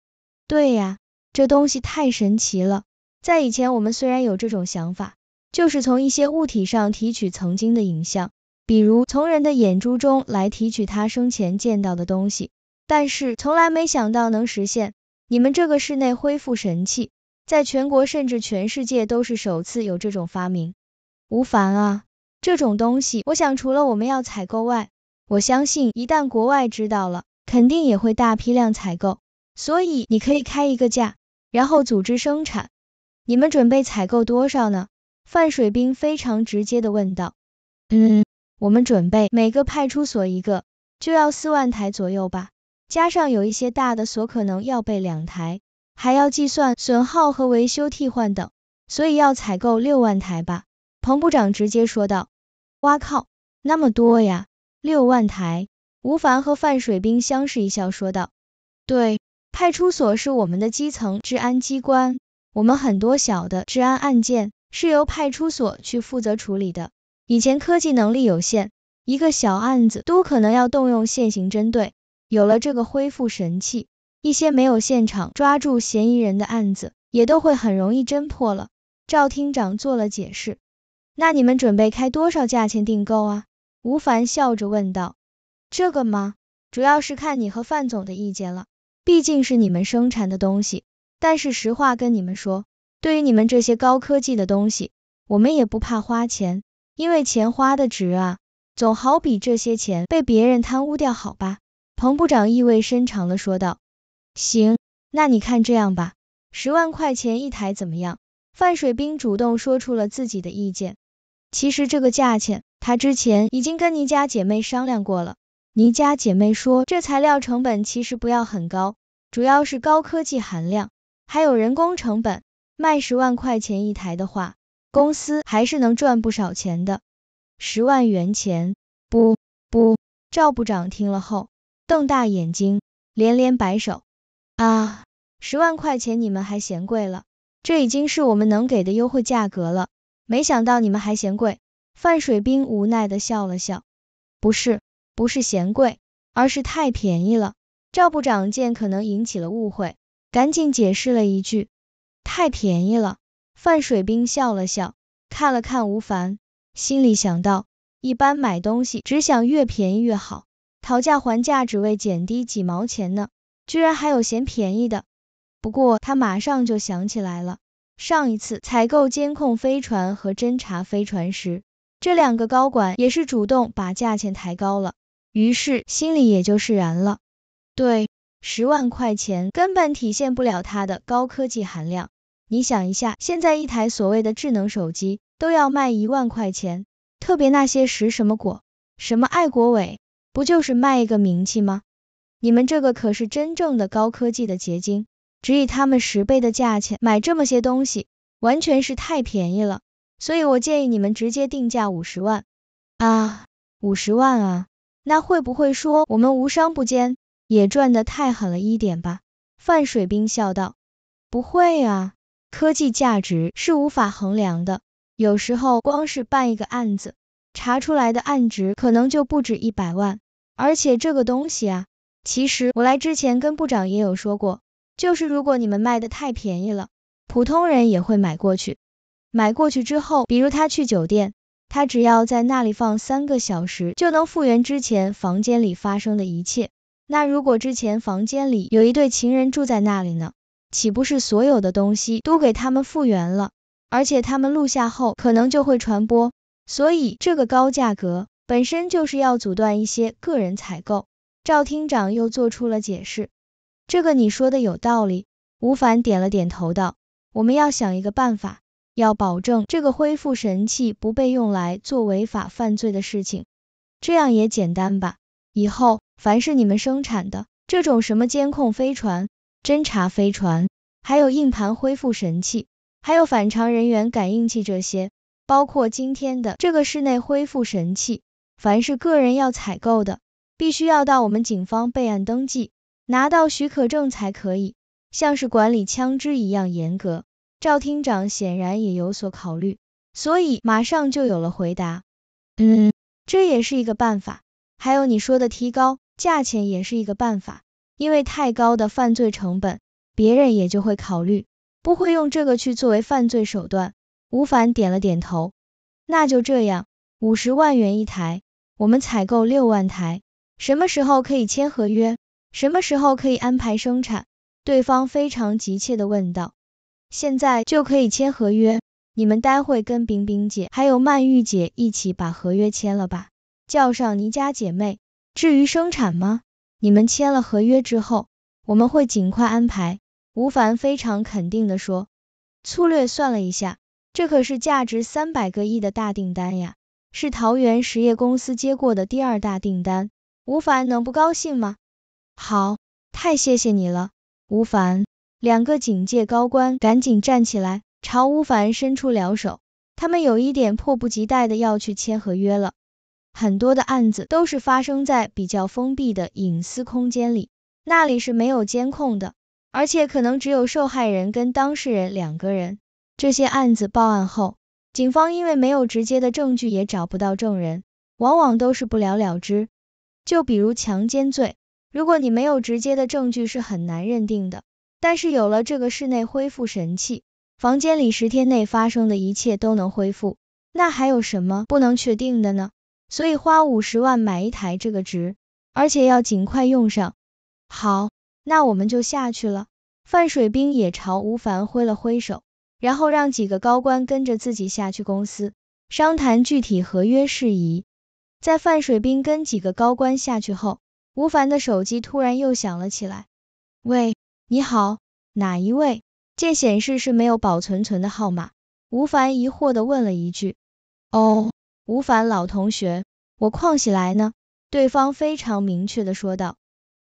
对呀，这东西太神奇了。在以前我们虽然有这种想法，就是从一些物体上提取曾经的影像，比如从人的眼珠中来提取他生前见到的东西。但是从来没想到能实现，你们这个室内恢复神器，在全国甚至全世界都是首次有这种发明。吴凡啊，这种东西，我想除了我们要采购外，我相信一旦国外知道了，肯定也会大批量采购。所以你可以开一个价，然后组织生产。你们准备采购多少呢？范水兵非常直接的问道。嗯，我们准备每个派出所一个，就要四万台左右吧。加上有一些大的锁可能要备两台，还要计算损耗和维修替换等，所以要采购六万台吧？彭部长直接说道。哇靠，那么多呀，六万台！吴凡和范水兵相视一笑说道。对，派出所是我们的基层治安机关，我们很多小的治安案件是由派出所去负责处理的。以前科技能力有限，一个小案子都可能要动用现行针对。有了这个恢复神器，一些没有现场抓住嫌疑人的案子也都会很容易侦破了。赵厅长做了解释。那你们准备开多少价钱订购啊？吴凡笑着问道。这个吗，主要是看你和范总的意见了，毕竟是你们生产的东西。但是实话跟你们说，对于你们这些高科技的东西，我们也不怕花钱，因为钱花的值啊，总好比这些钱被别人贪污掉好吧？彭部长意味深长的说道：“行，那你看这样吧，十万块钱一台怎么样？”范水兵主动说出了自己的意见。其实这个价钱，他之前已经跟倪家姐妹商量过了。倪家姐妹说，这材料成本其实不要很高，主要是高科技含量，还有人工成本。卖十万块钱一台的话，公司还是能赚不少钱的。十万元钱？不不，赵部长听了后。瞪大眼睛，连连摆手。啊，十万块钱你们还嫌贵了？这已经是我们能给的优惠价格了。没想到你们还嫌贵。范水兵无奈的笑了笑。不是，不是嫌贵，而是太便宜了。赵部长见可能引起了误会，赶紧解释了一句。太便宜了。范水兵笑了笑，看了看吴凡，心里想到，一般买东西只想越便宜越好。讨价还价只为减低几毛钱呢，居然还有嫌便宜的。不过他马上就想起来了，上一次采购监控飞船和侦察飞船时，这两个高管也是主动把价钱抬高了，于是心里也就释然了。对，十万块钱根本体现不了它的高科技含量。你想一下，现在一台所谓的智能手机都要卖一万块钱，特别那些食什么果，什么爱国伟。不就是卖一个名气吗？你们这个可是真正的高科技的结晶，只以他们十倍的价钱买这么些东西，完全是太便宜了。所以我建议你们直接定价五十万啊，五十万啊，那会不会说我们无商不奸，也赚的太狠了一点吧？范水兵笑道：“不会啊，科技价值是无法衡量的，有时候光是办一个案子，查出来的案值可能就不止一百万。”而且这个东西啊，其实我来之前跟部长也有说过，就是如果你们卖的太便宜了，普通人也会买过去。买过去之后，比如他去酒店，他只要在那里放三个小时，就能复原之前房间里发生的一切。那如果之前房间里有一对情人住在那里呢，岂不是所有的东西都给他们复原了？而且他们录下后，可能就会传播。所以这个高价格。本身就是要阻断一些个人采购，赵厅长又做出了解释。这个你说的有道理，吴凡点了点头道：“我们要想一个办法，要保证这个恢复神器不被用来做违法犯罪的事情。这样也简单吧？以后凡是你们生产的这种什么监控飞船、侦查飞船，还有硬盘恢复神器，还有反常人员感应器这些，包括今天的这个室内恢复神器。”凡是个人要采购的，必须要到我们警方备案登记，拿到许可证才可以，像是管理枪支一样严格。赵厅长显然也有所考虑，所以马上就有了回答。嗯，这也是一个办法。还有你说的提高价钱也是一个办法，因为太高的犯罪成本，别人也就会考虑不会用这个去作为犯罪手段。吴凡点了点头，那就这样，五十万元一台。我们采购六万台，什么时候可以签合约？什么时候可以安排生产？对方非常急切的问道。现在就可以签合约，你们待会跟冰冰姐还有曼玉姐一起把合约签了吧，叫上倪家姐妹。至于生产吗？你们签了合约之后，我们会尽快安排。吴凡非常肯定的说。粗略算了一下，这可是价值三百个亿的大订单呀。是桃园实业公司接过的第二大订单，吴凡能不高兴吗？好，太谢谢你了，吴凡。两个警界高官赶紧站起来，朝吴凡伸出了手，他们有一点迫不及待的要去签合约了。很多的案子都是发生在比较封闭的隐私空间里，那里是没有监控的，而且可能只有受害人跟当事人两个人。这些案子报案后。警方因为没有直接的证据，也找不到证人，往往都是不了了之。就比如强奸罪，如果你没有直接的证据，是很难认定的。但是有了这个室内恢复神器，房间里十天内发生的一切都能恢复，那还有什么不能确定的呢？所以花五十万买一台，这个值。而且要尽快用上。好，那我们就下去了。范水兵也朝吴凡挥了挥手。然后让几个高官跟着自己下去公司商谈具体合约事宜。在范水兵跟几个高官下去后，吴凡的手机突然又响了起来。喂，你好，哪一位？这显示是没有保存存的号码。吴凡疑惑的问了一句。哦，吴凡老同学，我邝喜来呢？对方非常明确的说道。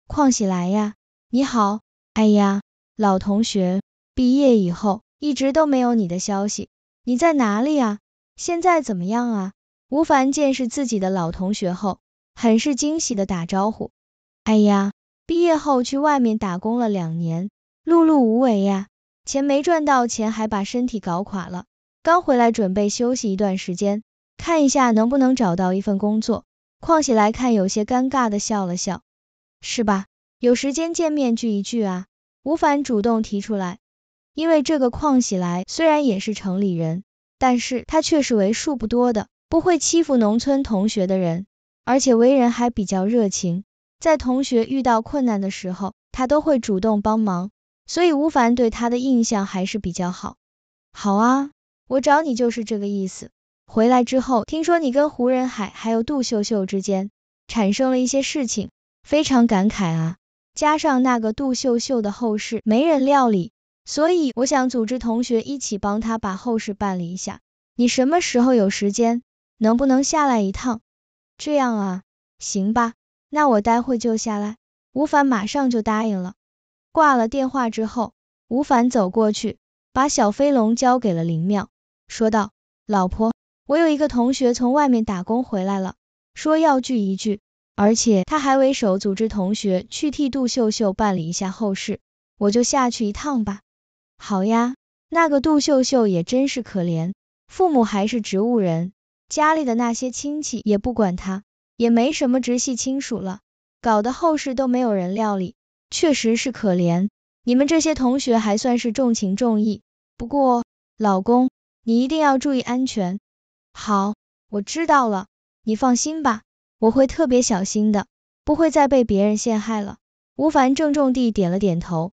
邝喜来呀，你好。哎呀，老同学，毕业以后。一直都没有你的消息，你在哪里啊？现在怎么样啊？吴凡见识自己的老同学后，很是惊喜的打招呼。哎呀，毕业后去外面打工了两年，碌碌无为呀，钱没赚到，钱还把身体搞垮了。刚回来准备休息一段时间，看一下能不能找到一份工作。况喜来看有些尴尬的笑了笑，是吧？有时间见面聚一聚啊？吴凡主动提出来。因为这个邝喜来虽然也是城里人，但是他却是为数不多的不会欺负农村同学的人，而且为人还比较热情，在同学遇到困难的时候，他都会主动帮忙，所以吴凡对他的印象还是比较好。好啊，我找你就是这个意思。回来之后听说你跟胡仁海还有杜秀秀之间产生了一些事情，非常感慨啊，加上那个杜秀秀的后事没人料理。所以我想组织同学一起帮他把后事办理一下，你什么时候有时间，能不能下来一趟？这样啊，行吧，那我待会就下来。吴凡马上就答应了。挂了电话之后，吴凡走过去，把小飞龙交给了林妙，说道：“老婆，我有一个同学从外面打工回来了，说要聚一聚，而且他还为首组织同学去替杜秀秀办理一下后事，我就下去一趟吧。”好呀，那个杜秀秀也真是可怜，父母还是植物人，家里的那些亲戚也不管她，也没什么直系亲属了，搞得后事都没有人料理，确实是可怜。你们这些同学还算是重情重义。不过，老公，你一定要注意安全。好，我知道了，你放心吧，我会特别小心的，不会再被别人陷害了。吴凡郑重地点了点头。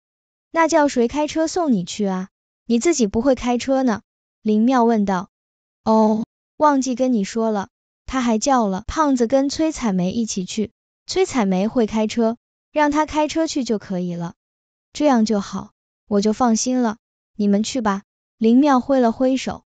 那叫谁开车送你去啊？你自己不会开车呢？林妙问道。哦，忘记跟你说了，他还叫了胖子跟崔彩梅一起去。崔彩梅会开车，让他开车去就可以了。这样就好，我就放心了。你们去吧。林妙挥了挥手。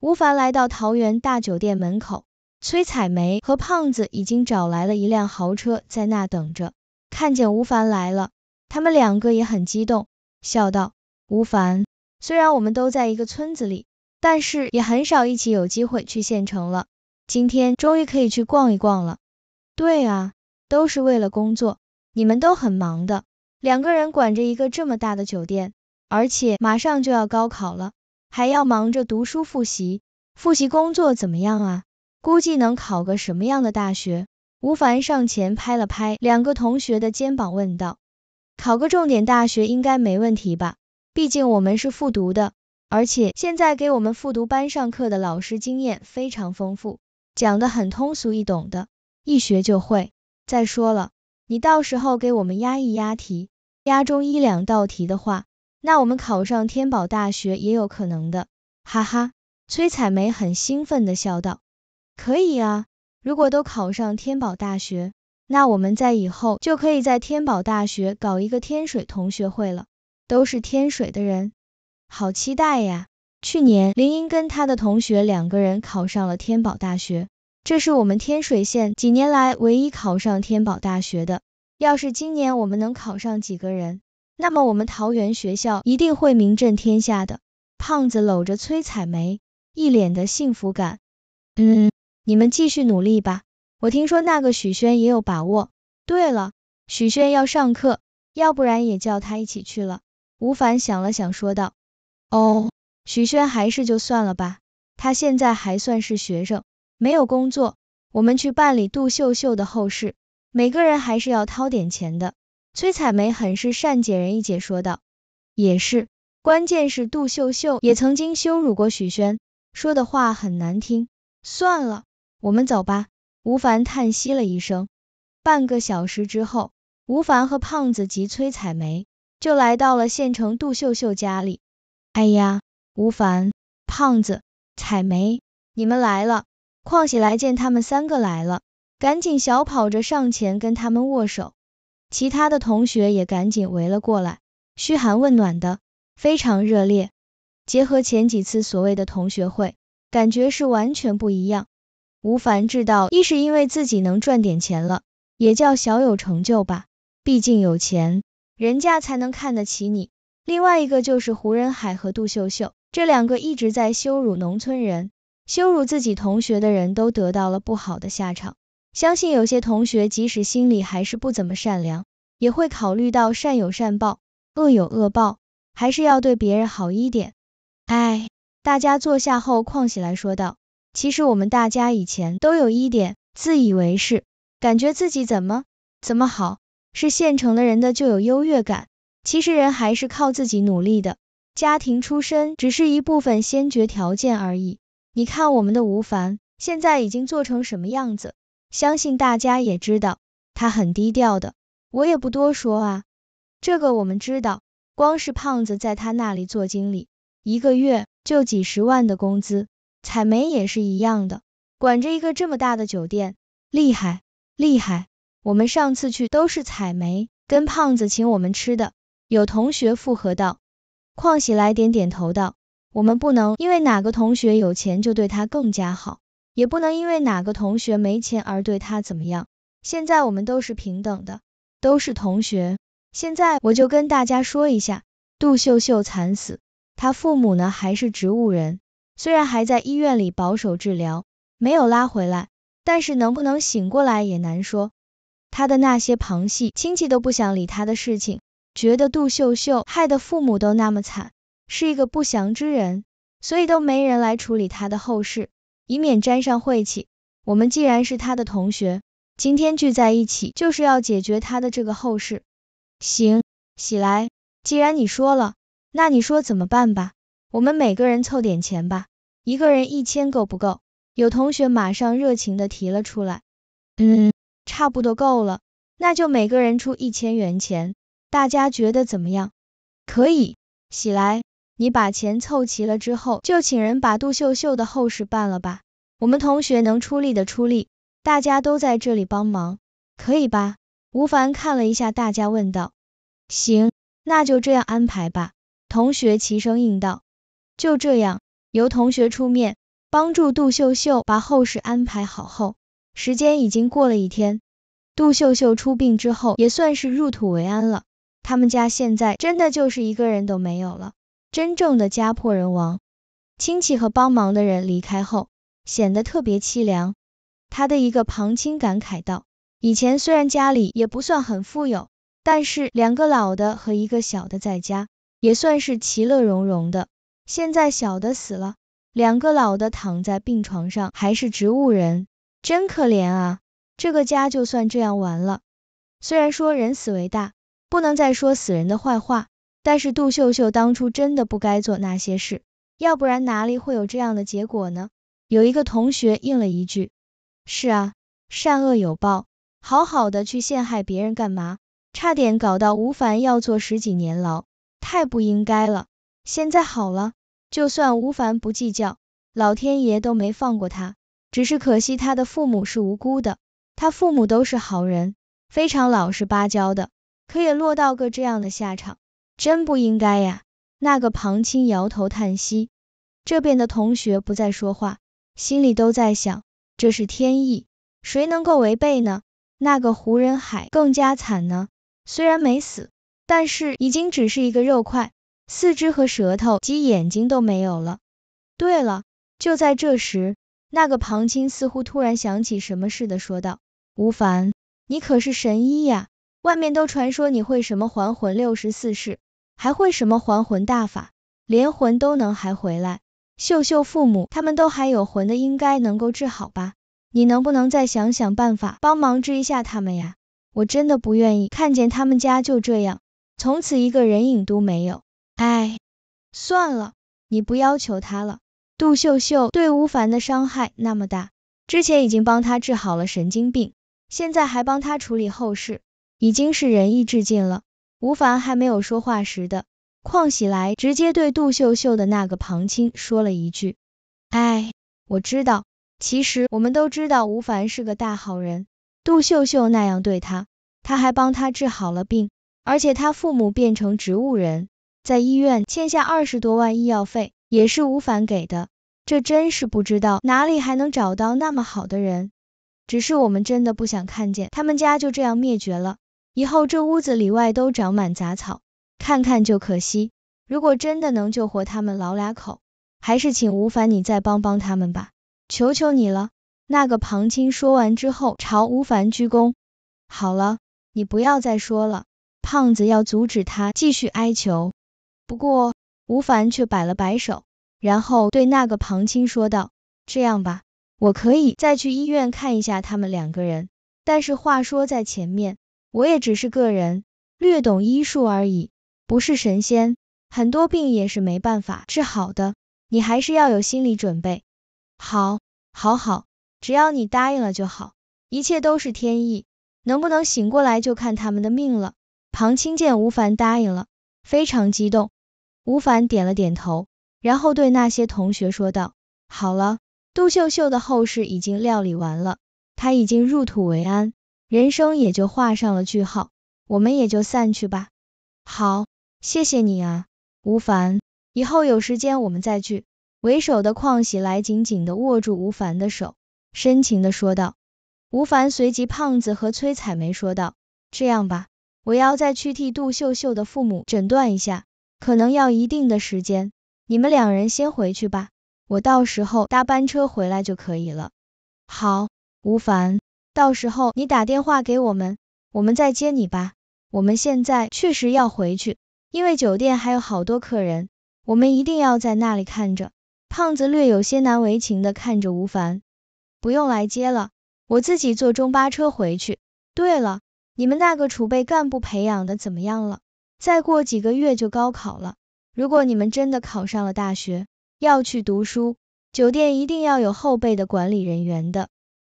吴凡来到桃园大酒店门口，崔彩梅和胖子已经找来了一辆豪车在那等着。看见吴凡来了，他们两个也很激动。笑道：“吴凡，虽然我们都在一个村子里，但是也很少一起有机会去县城了。今天终于可以去逛一逛了。对啊，都是为了工作，你们都很忙的。两个人管着一个这么大的酒店，而且马上就要高考了，还要忙着读书复习。复习工作怎么样啊？估计能考个什么样的大学？”吴凡上前拍了拍两个同学的肩膀，问道。考个重点大学应该没问题吧？毕竟我们是复读的，而且现在给我们复读班上课的老师经验非常丰富，讲的很通俗易懂的，一学就会。再说了，你到时候给我们押一押题，押中一两道题的话，那我们考上天宝大学也有可能的。哈哈，崔彩梅很兴奋的笑道。可以啊，如果都考上天宝大学。那我们在以后就可以在天宝大学搞一个天水同学会了，都是天水的人，好期待呀！去年林英跟他的同学两个人考上了天宝大学，这是我们天水县几年来唯一考上天宝大学的。要是今年我们能考上几个人，那么我们桃园学校一定会名震天下的。胖子搂着崔彩梅，一脸的幸福感。嗯，你们继续努力吧。我听说那个许轩也有把握。对了，许轩要上课，要不然也叫他一起去了。吴凡想了想说道。哦，许轩还是就算了吧，他现在还算是学生，没有工作。我们去办理杜秀秀的后事，每个人还是要掏点钱的。崔彩梅很是善解人意，解说道。也是，关键是杜秀秀也曾经羞辱过许轩，说的话很难听。算了，我们走吧。吴凡叹息了一声。半个小时之后，吴凡和胖子及崔彩梅就来到了县城杜秀秀家里。哎呀，吴凡、胖子、彩梅，你们来了！况喜来见他们三个来了，赶紧小跑着上前跟他们握手。其他的同学也赶紧围了过来，嘘寒问暖的，非常热烈。结合前几次所谓的同学会，感觉是完全不一样。吴凡知道，一是因为自己能赚点钱了，也叫小有成就吧，毕竟有钱，人家才能看得起你。另外一个就是胡仁海和杜秀秀这两个一直在羞辱农村人、羞辱自己同学的人，都得到了不好的下场。相信有些同学即使心里还是不怎么善良，也会考虑到善有善报，恶有恶报，还是要对别人好一点。哎，大家坐下后，况喜来说道。其实我们大家以前都有一点自以为是，感觉自己怎么怎么好，是现成的人的就有优越感。其实人还是靠自己努力的，家庭出身只是一部分先决条件而已。你看我们的吴凡，现在已经做成什么样子，相信大家也知道，他很低调的，我也不多说啊。这个我们知道，光是胖子在他那里做经理，一个月就几十万的工资。采梅也是一样的，管着一个这么大的酒店，厉害，厉害。我们上次去都是采梅跟胖子请我们吃的。有同学附和道，邝喜来点点头道，我们不能因为哪个同学有钱就对他更加好，也不能因为哪个同学没钱而对他怎么样。现在我们都是平等的，都是同学。现在我就跟大家说一下，杜秀秀惨死，她父母呢还是植物人。虽然还在医院里保守治疗，没有拉回来，但是能不能醒过来也难说。他的那些旁系亲戚都不想理他的事情，觉得杜秀秀害得父母都那么惨，是一个不祥之人，所以都没人来处理他的后事，以免沾上晦气。我们既然是他的同学，今天聚在一起就是要解决他的这个后事。行，喜来，既然你说了，那你说怎么办吧。我们每个人凑点钱吧，一个人一千够不够？有同学马上热情的提了出来。嗯，差不多够了，那就每个人出一千元钱，大家觉得怎么样？可以。喜来，你把钱凑齐了之后，就请人把杜秀秀的后事办了吧。我们同学能出力的出力，大家都在这里帮忙，可以吧？吴凡看了一下大家，问道。行，那就这样安排吧。同学齐声应道。就这样，由同学出面帮助杜秀秀把后事安排好后，时间已经过了一天。杜秀秀出殡之后，也算是入土为安了。他们家现在真的就是一个人都没有了，真正的家破人亡。亲戚和帮忙的人离开后，显得特别凄凉。他的一个旁亲感慨道：“以前虽然家里也不算很富有，但是两个老的和一个小的在家，也算是其乐融融的。”现在小的死了，两个老的躺在病床上还是植物人，真可怜啊！这个家就算这样完了。虽然说人死为大，不能再说死人的坏话，但是杜秀秀当初真的不该做那些事，要不然哪里会有这样的结果呢？有一个同学应了一句：“是啊，善恶有报，好好的去陷害别人干嘛？差点搞到吴凡要坐十几年牢，太不应该了。”现在好了，就算吴凡不计较，老天爷都没放过他。只是可惜他的父母是无辜的，他父母都是好人，非常老实巴交的，可也落到个这样的下场，真不应该呀。那个庞青摇头叹息，这边的同学不再说话，心里都在想，这是天意，谁能够违背呢？那个胡人海更加惨呢，虽然没死，但是已经只是一个肉块。四肢和舌头及眼睛都没有了。对了，就在这时，那个庞青似乎突然想起什么似的说道：“吴凡，你可是神医呀，外面都传说你会什么还魂六十四式，还会什么还魂大法，连魂都能还回来。秀秀父母他们都还有魂的，应该能够治好吧？你能不能再想想办法，帮忙治一下他们呀？我真的不愿意看见他们家就这样，从此一个人影都没有。”哎，算了，你不要求他了。杜秀秀对吴凡的伤害那么大，之前已经帮他治好了神经病，现在还帮他处理后事，已经是仁义至尽了。吴凡还没有说话时的，邝喜来直接对杜秀秀的那个旁亲说了一句：哎，我知道，其实我们都知道吴凡是个大好人，杜秀秀那样对他，他还帮他治好了病，而且他父母变成植物人。在医院欠下二十多万医药费，也是吴凡给的，这真是不知道哪里还能找到那么好的人。只是我们真的不想看见他们家就这样灭绝了，以后这屋子里外都长满杂草，看看就可惜。如果真的能救活他们老俩口，还是请吴凡你再帮帮他们吧，求求你了。那个庞青说完之后，朝吴凡鞠躬。好了，你不要再说了，胖子要阻止他继续哀求。不过，吴凡却摆了摆手，然后对那个庞青说道：“这样吧，我可以再去医院看一下他们两个人。但是话说在前面，我也只是个人，略懂医术而已，不是神仙，很多病也是没办法治好的。你还是要有心理准备。”“好，好，好，只要你答应了就好，一切都是天意，能不能醒过来就看他们的命了。”庞青见吴凡答应了，非常激动。吴凡点了点头，然后对那些同学说道：“好了，杜秀秀的后事已经料理完了，她已经入土为安，人生也就画上了句号，我们也就散去吧。”“好，谢谢你啊，吴凡，以后有时间我们再聚。”为首的邝喜来紧紧地握住吴凡的手，深情地说道。吴凡随即胖子和崔彩梅说道：“这样吧，我要再去替杜秀秀的父母诊断一下。”可能要一定的时间，你们两人先回去吧，我到时候搭班车回来就可以了。好，吴凡，到时候你打电话给我们，我们再接你吧。我们现在确实要回去，因为酒店还有好多客人，我们一定要在那里看着。胖子略有些难为情的看着吴凡，不用来接了，我自己坐中巴车回去。对了，你们那个储备干部培养的怎么样了？再过几个月就高考了，如果你们真的考上了大学，要去读书，酒店一定要有后备的管理人员的。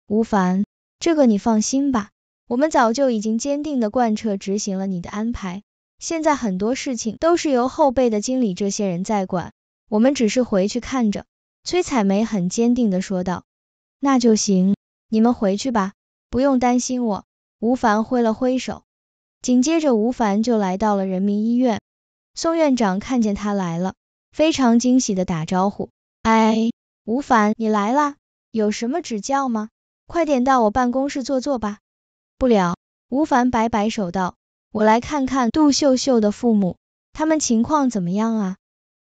吴凡，这个你放心吧，我们早就已经坚定的贯彻执行了你的安排，现在很多事情都是由后备的经理这些人在管，我们只是回去看着。崔彩梅很坚定的说道，那就行，你们回去吧，不用担心我。吴凡挥了挥手。紧接着，吴凡就来到了人民医院。宋院长看见他来了，非常惊喜的打招呼：“哎，吴凡，你来啦，有什么指教吗？快点到我办公室坐坐吧。”不了，吴凡摆摆手道：“我来看看杜秀秀的父母，他们情况怎么样啊？”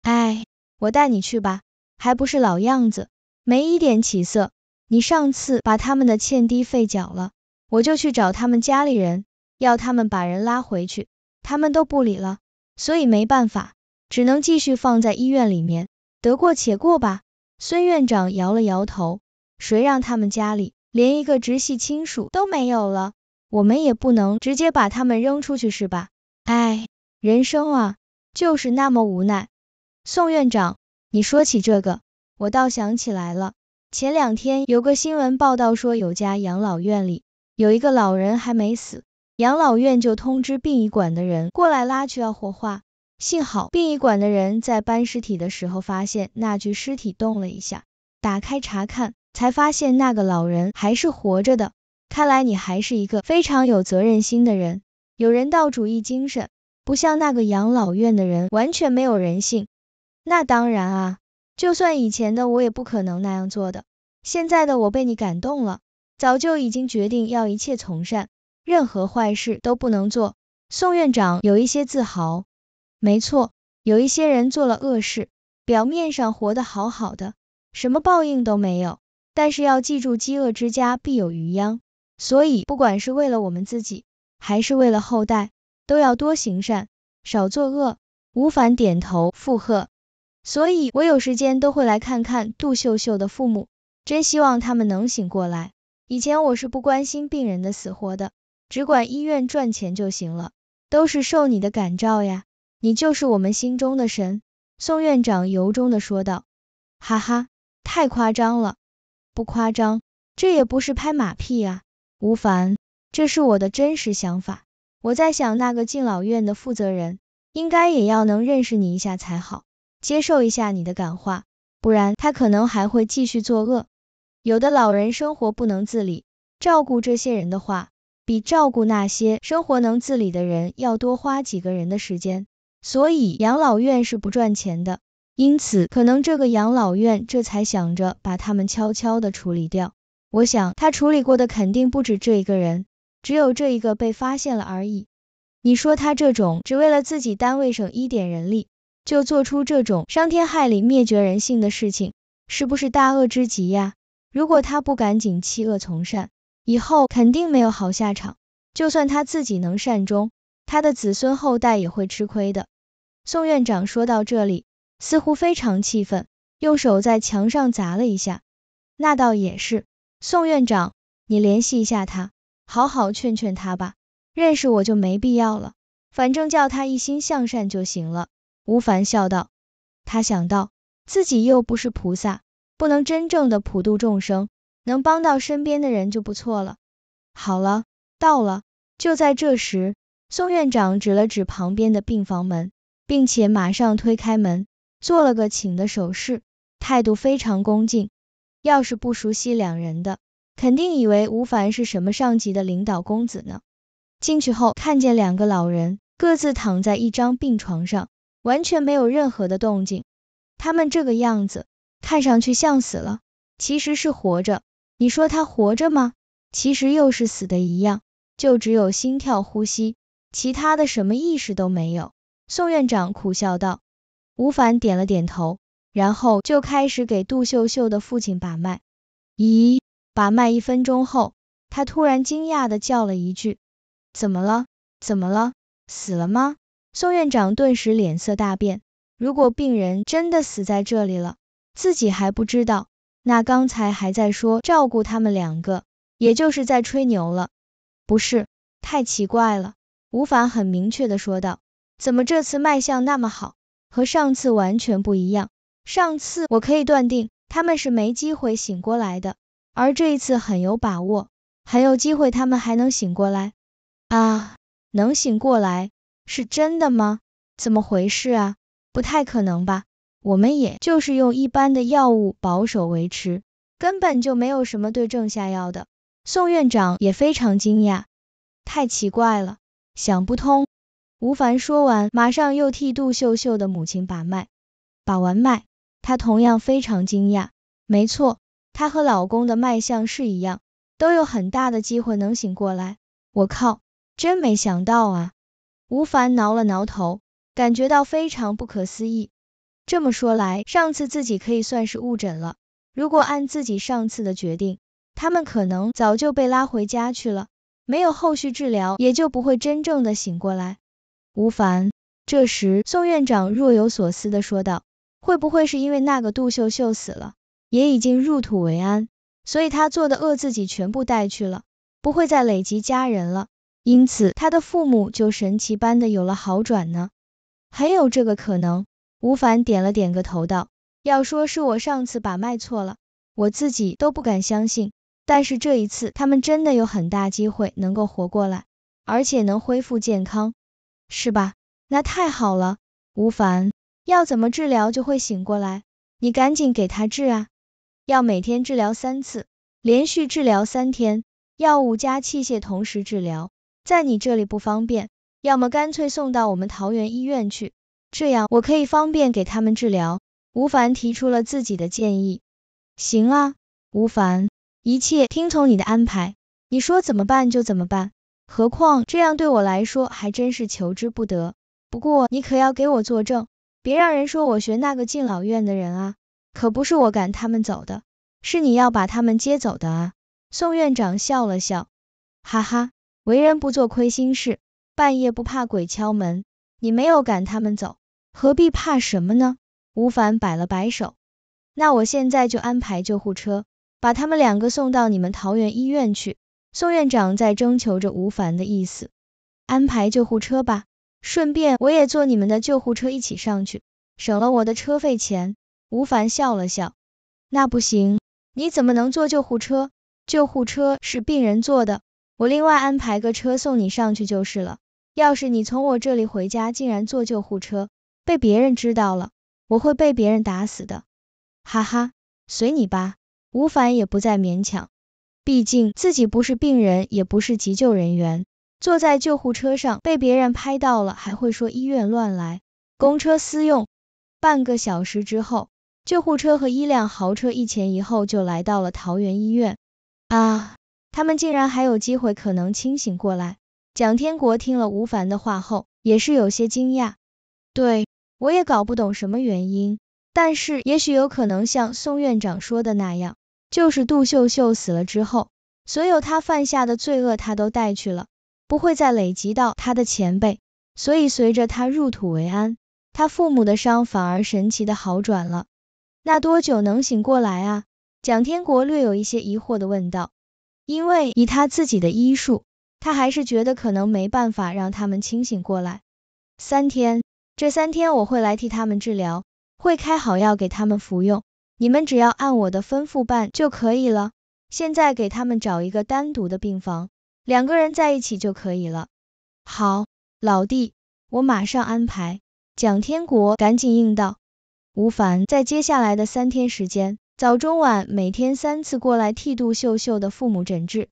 哎，我带你去吧，还不是老样子，没一点起色。你上次把他们的欠滴费缴了，我就去找他们家里人。要他们把人拉回去，他们都不理了，所以没办法，只能继续放在医院里面，得过且过吧。孙院长摇了摇头，谁让他们家里连一个直系亲属都没有了，我们也不能直接把他们扔出去是吧？唉，人生啊，就是那么无奈。宋院长，你说起这个，我倒想起来了，前两天有个新闻报道说，有家养老院里有一个老人还没死。养老院就通知殡仪馆的人过来拉去要火化，幸好殡仪馆的人在搬尸体的时候发现那具尸体动了一下，打开查看才发现那个老人还是活着的。看来你还是一个非常有责任心的人，有人道主义精神，不像那个养老院的人完全没有人性。那当然啊，就算以前的我也不可能那样做的，现在的我被你感动了，早就已经决定要一切从善。任何坏事都不能做。宋院长有一些自豪。没错，有一些人做了恶事，表面上活得好好的，什么报应都没有。但是要记住，饥饿之家必有余殃。所以，不管是为了我们自己，还是为了后代，都要多行善，少作恶。吴凡点头附和。所以，我有时间都会来看看杜秀秀的父母，真希望他们能醒过来。以前我是不关心病人的死活的。只管医院赚钱就行了，都是受你的感召呀，你就是我们心中的神。”宋院长由衷的说道。哈哈，太夸张了，不夸张，这也不是拍马屁呀。吴凡，这是我的真实想法。我在想那个敬老院的负责人，应该也要能认识你一下才好，接受一下你的感化，不然他可能还会继续作恶。有的老人生活不能自理，照顾这些人的话。比照顾那些生活能自理的人要多花几个人的时间，所以养老院是不赚钱的，因此可能这个养老院这才想着把他们悄悄的处理掉。我想他处理过的肯定不止这一个人，只有这一个被发现了而已。你说他这种只为了自己单位省一点人力，就做出这种伤天害理、灭绝人性的事情，是不是大恶之极呀？如果他不赶紧弃恶从善，以后肯定没有好下场，就算他自己能善终，他的子孙后代也会吃亏的。宋院长说到这里，似乎非常气愤，用手在墙上砸了一下。那倒也是，宋院长，你联系一下他，好好劝劝他吧。认识我就没必要了，反正叫他一心向善就行了。吴凡笑道。他想到自己又不是菩萨，不能真正的普度众生。能帮到身边的人就不错了。好了，到了。就在这时，宋院长指了指旁边的病房门，并且马上推开门，做了个请的手势，态度非常恭敬。要是不熟悉两人的，肯定以为吴凡是什么上级的领导公子呢。进去后，看见两个老人各自躺在一张病床上，完全没有任何的动静。他们这个样子，看上去像死了，其实是活着。你说他活着吗？其实又是死的一样，就只有心跳、呼吸，其他的什么意识都没有。宋院长苦笑道。吴凡点了点头，然后就开始给杜秀秀的父亲把脉。咦，把脉一分钟后，他突然惊讶的叫了一句：“怎么了？怎么了？死了吗？”宋院长顿时脸色大变。如果病人真的死在这里了，自己还不知道。那刚才还在说照顾他们两个，也就是在吹牛了，不是？太奇怪了，吴凡很明确的说道，怎么这次卖相那么好，和上次完全不一样？上次我可以断定他们是没机会醒过来的，而这一次很有把握，很有机会他们还能醒过来啊？能醒过来，是真的吗？怎么回事啊？不太可能吧？我们也就是用一般的药物保守维持，根本就没有什么对症下药的。宋院长也非常惊讶，太奇怪了，想不通。吴凡说完，马上又替杜秀秀的母亲把脉，把完脉，她同样非常惊讶。没错，她和老公的脉象是一样，都有很大的机会能醒过来。我靠，真没想到啊！吴凡挠了挠头，感觉到非常不可思议。这么说来，上次自己可以算是误诊了。如果按自己上次的决定，他们可能早就被拉回家去了，没有后续治疗，也就不会真正的醒过来。吴凡，这时宋院长若有所思的说道：“会不会是因为那个杜秀秀死了，也已经入土为安，所以他做的恶自己全部带去了，不会再累及家人了，因此他的父母就神奇般的有了好转呢？很有这个可能。”吴凡点了点头，道：“要说是我上次把脉错了，我自己都不敢相信。但是这一次，他们真的有很大机会能够活过来，而且能恢复健康，是吧？那太好了，吴凡，要怎么治疗就会醒过来，你赶紧给他治啊！要每天治疗三次，连续治疗三天，药物加器械同时治疗，在你这里不方便，要么干脆送到我们桃园医院去。”这样我可以方便给他们治疗。吴凡提出了自己的建议。行啊，吴凡，一切听从你的安排，你说怎么办就怎么办。何况这样对我来说还真是求之不得。不过你可要给我作证，别让人说我学那个敬老院的人啊，可不是我赶他们走的，是你要把他们接走的啊。宋院长笑了笑，哈哈，为人不做亏心事，半夜不怕鬼敲门。你没有赶他们走。何必怕什么呢？吴凡摆了摆手，那我现在就安排救护车，把他们两个送到你们桃园医院去。宋院长在征求着吴凡的意思，安排救护车吧，顺便我也坐你们的救护车一起上去，省了我的车费钱。吴凡笑了笑，那不行，你怎么能坐救护车？救护车是病人坐的，我另外安排个车送你上去就是了。要是你从我这里回家，竟然坐救护车！被别人知道了，我会被别人打死的。哈哈，随你吧。吴凡也不再勉强，毕竟自己不是病人，也不是急救人员，坐在救护车上被别人拍到了，还会说医院乱来，公车私用。半个小时之后，救护车和一辆豪车一前一后就来到了桃园医院。啊，他们竟然还有机会，可能清醒过来。蒋天国听了吴凡的话后，也是有些惊讶。对。我也搞不懂什么原因，但是也许有可能像宋院长说的那样，就是杜秀秀死了之后，所有他犯下的罪恶他都带去了，不会再累积到他的前辈，所以随着他入土为安，他父母的伤反而神奇的好转了。那多久能醒过来啊？蒋天国略有一些疑惑的问道，因为以他自己的医术，他还是觉得可能没办法让他们清醒过来。三天。这三天我会来替他们治疗，会开好药给他们服用，你们只要按我的吩咐办就可以了。现在给他们找一个单独的病房，两个人在一起就可以了。好，老弟，我马上安排。蒋天国赶紧应道。吴凡在接下来的三天时间，早中晚每天三次过来替杜秀秀的父母诊治，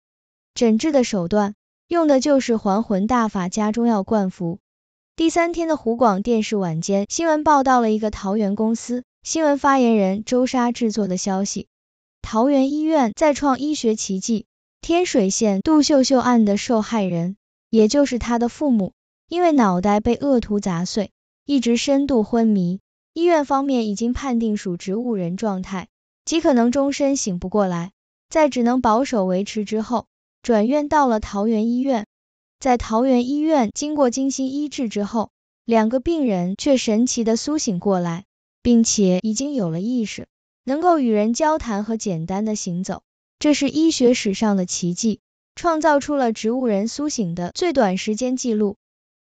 诊治的手段用的就是还魂大法加中药灌服。第三天的湖广电视晚间新闻报道了一个桃园公司新闻发言人周莎制作的消息：桃园医院再创医学奇迹，天水县杜秀秀案的受害人，也就是他的父母，因为脑袋被恶徒砸碎，一直深度昏迷，医院方面已经判定属植物人状态，极可能终身醒不过来，在只能保守维持之后，转院到了桃园医院。在桃园医院经过精心医治之后，两个病人却神奇的苏醒过来，并且已经有了意识，能够与人交谈和简单的行走，这是医学史上的奇迹，创造出了植物人苏醒的最短时间记录。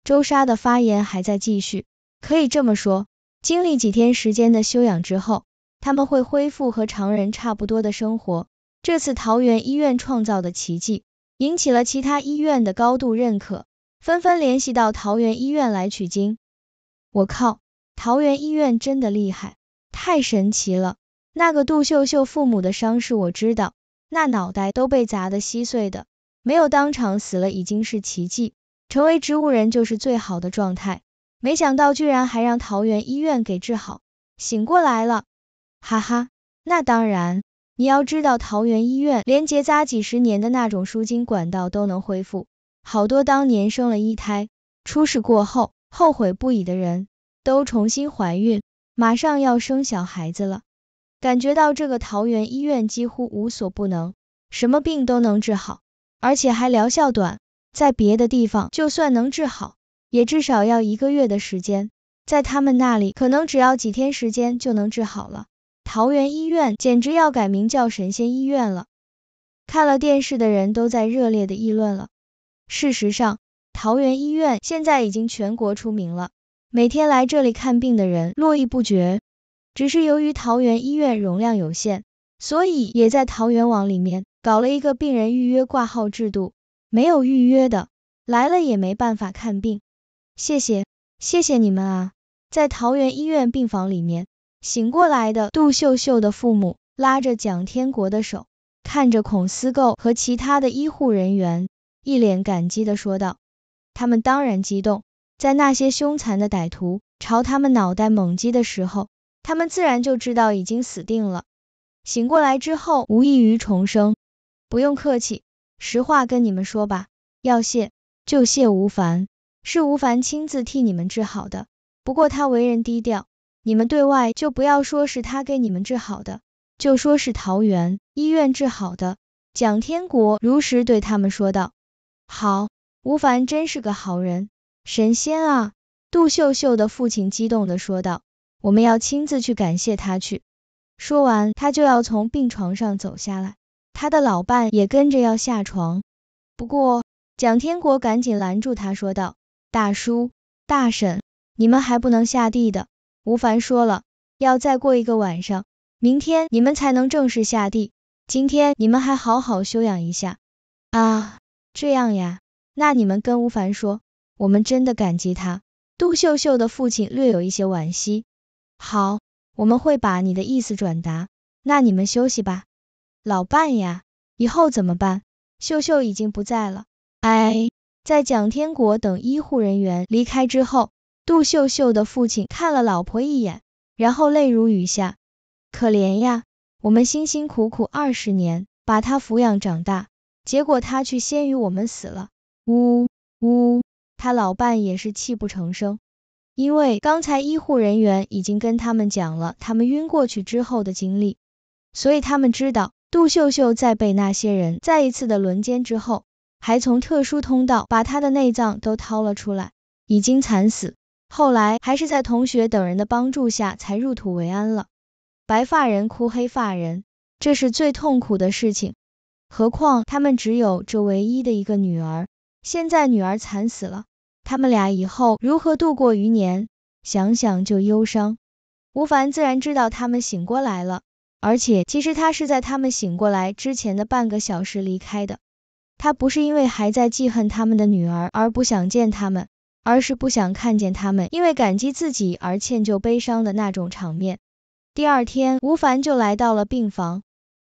周莎的发言还在继续，可以这么说，经历几天时间的休养之后，他们会恢复和常人差不多的生活。这次桃园医院创造的奇迹。引起了其他医院的高度认可，纷纷联系到桃园医院来取经。我靠，桃园医院真的厉害，太神奇了！那个杜秀秀父母的伤势我知道，那脑袋都被砸得稀碎的，没有当场死了已经是奇迹，成为植物人就是最好的状态。没想到居然还让桃园医院给治好，醒过来了，哈哈，那当然。你要知道，桃园医院连结扎几十年的那种输精管道都能恢复，好多当年生了一胎，出事过后后悔不已的人，都重新怀孕，马上要生小孩子了，感觉到这个桃园医院几乎无所不能，什么病都能治好，而且还疗效短，在别的地方就算能治好，也至少要一个月的时间，在他们那里可能只要几天时间就能治好了。桃园医院简直要改名叫神仙医院了，看了电视的人都在热烈的议论了。事实上，桃园医院现在已经全国出名了，每天来这里看病的人络绎不绝。只是由于桃园医院容量有限，所以也在桃园网里面搞了一个病人预约挂号制度，没有预约的来了也没办法看病。谢谢，谢谢你们啊！在桃园医院病房里面。醒过来的杜秀秀的父母拉着蒋天国的手，看着孔思构和其他的医护人员，一脸感激的说道：“他们当然激动，在那些凶残的歹徒朝他们脑袋猛击的时候，他们自然就知道已经死定了。醒过来之后，无异于重生。不用客气，实话跟你们说吧，要谢就谢吴凡，是吴凡亲自替你们治好的。不过他为人低调。”你们对外就不要说是他给你们治好的，就说是桃园医院治好的。蒋天国如实对他们说道。好，吴凡真是个好人，神仙啊！杜秀秀的父亲激动的说道，我们要亲自去感谢他去。说完，他就要从病床上走下来，他的老伴也跟着要下床。不过蒋天国赶紧拦住他说道，大叔，大婶，你们还不能下地的。吴凡说了，要再过一个晚上，明天你们才能正式下地。今天你们还好好休养一下啊，这样呀？那你们跟吴凡说，我们真的感激他。杜秀秀的父亲略有一些惋惜。好，我们会把你的意思转达。那你们休息吧。老伴呀，以后怎么办？秀秀已经不在了，哎。在蒋天国等医护人员离开之后。杜秀秀的父亲看了老婆一眼，然后泪如雨下，可怜呀，我们辛辛苦苦二十年把她抚养长大，结果她却先于我们死了，呜呜，他老伴也是泣不成声，因为刚才医护人员已经跟他们讲了他们晕过去之后的经历，所以他们知道杜秀秀在被那些人再一次的轮奸之后，还从特殊通道把他的内脏都掏了出来，已经惨死。后来还是在同学等人的帮助下，才入土为安了。白发人哭黑发人，这是最痛苦的事情。何况他们只有这唯一的一个女儿，现在女儿惨死了，他们俩以后如何度过余年？想想就忧伤。吴凡自然知道他们醒过来了，而且其实他是在他们醒过来之前的半个小时离开的。他不是因为还在记恨他们的女儿而不想见他们。而是不想看见他们因为感激自己而歉疚悲伤的那种场面。第二天，吴凡就来到了病房。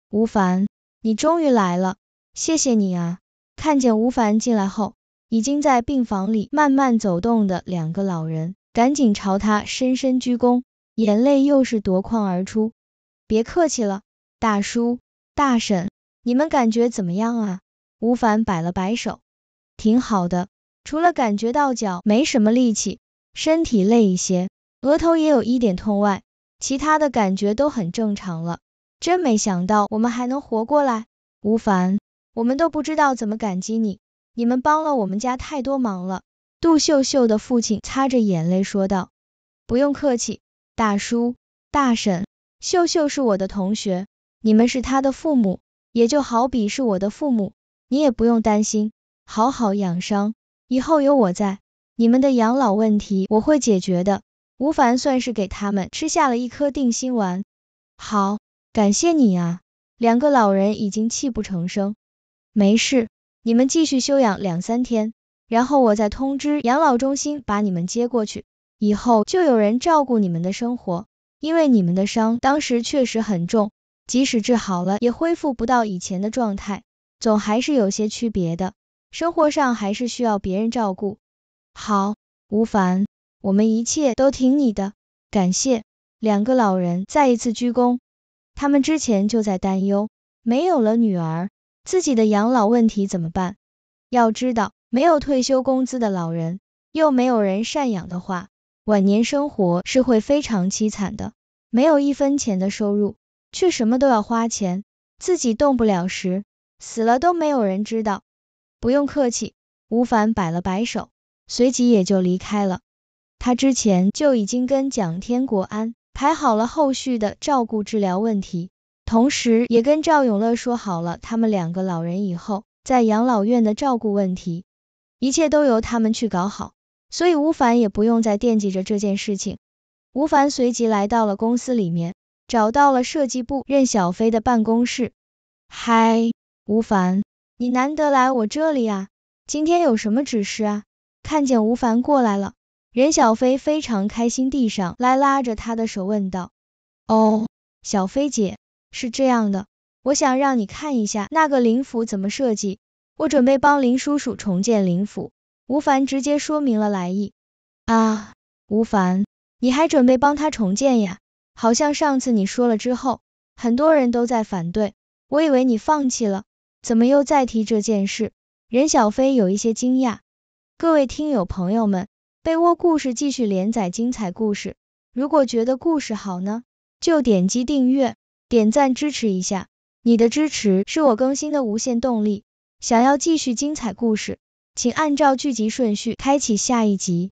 吴凡，你终于来了，谢谢你啊！看见吴凡进来后，已经在病房里慢慢走动的两个老人，赶紧朝他深深鞠躬，眼泪又是夺眶而出。别客气了，大叔、大婶，你们感觉怎么样啊？吴凡摆了摆手，挺好的。除了感觉到脚没什么力气，身体累一些，额头也有一点痛外，其他的感觉都很正常了。真没想到我们还能活过来，吴凡，我们都不知道怎么感激你，你们帮了我们家太多忙了。杜秀秀的父亲擦着眼泪说道：“不用客气，大叔、大婶，秀秀是我的同学，你们是她的父母，也就好比是我的父母，你也不用担心，好好养伤。”以后有我在，你们的养老问题我会解决的。吴凡算是给他们吃下了一颗定心丸。好，感谢你啊！两个老人已经泣不成声。没事，你们继续休养两三天，然后我再通知养老中心把你们接过去，以后就有人照顾你们的生活。因为你们的伤当时确实很重，即使治好了，也恢复不到以前的状态，总还是有些区别的。生活上还是需要别人照顾。好，吴凡，我们一切都听你的。感谢，两个老人再一次鞠躬。他们之前就在担忧，没有了女儿，自己的养老问题怎么办？要知道，没有退休工资的老人，又没有人赡养的话，晚年生活是会非常凄惨的。没有一分钱的收入，却什么都要花钱，自己动不了时，死了都没有人知道。不用客气，吴凡摆了摆手，随即也就离开了。他之前就已经跟蒋天国安排好了后续的照顾治疗问题，同时也跟赵永乐说好了，他们两个老人以后在养老院的照顾问题，一切都由他们去搞好，所以吴凡也不用再惦记着这件事情。吴凡随即来到了公司里面，找到了设计部任小飞的办公室。嗨，吴凡。你难得来我这里啊，今天有什么指示啊？看见吴凡过来了，任小飞非常开心地上来拉着他的手问道：“哦，小飞姐，是这样的，我想让你看一下那个灵府怎么设计，我准备帮林叔叔重建灵府。”吴凡直接说明了来意。啊，吴凡，你还准备帮他重建呀？好像上次你说了之后，很多人都在反对，我以为你放弃了。怎么又再提这件事？任小飞有一些惊讶。各位听友朋友们，被窝故事继续连载精彩故事。如果觉得故事好呢，就点击订阅、点赞支持一下。你的支持是我更新的无限动力。想要继续精彩故事，请按照剧集顺序开启下一集。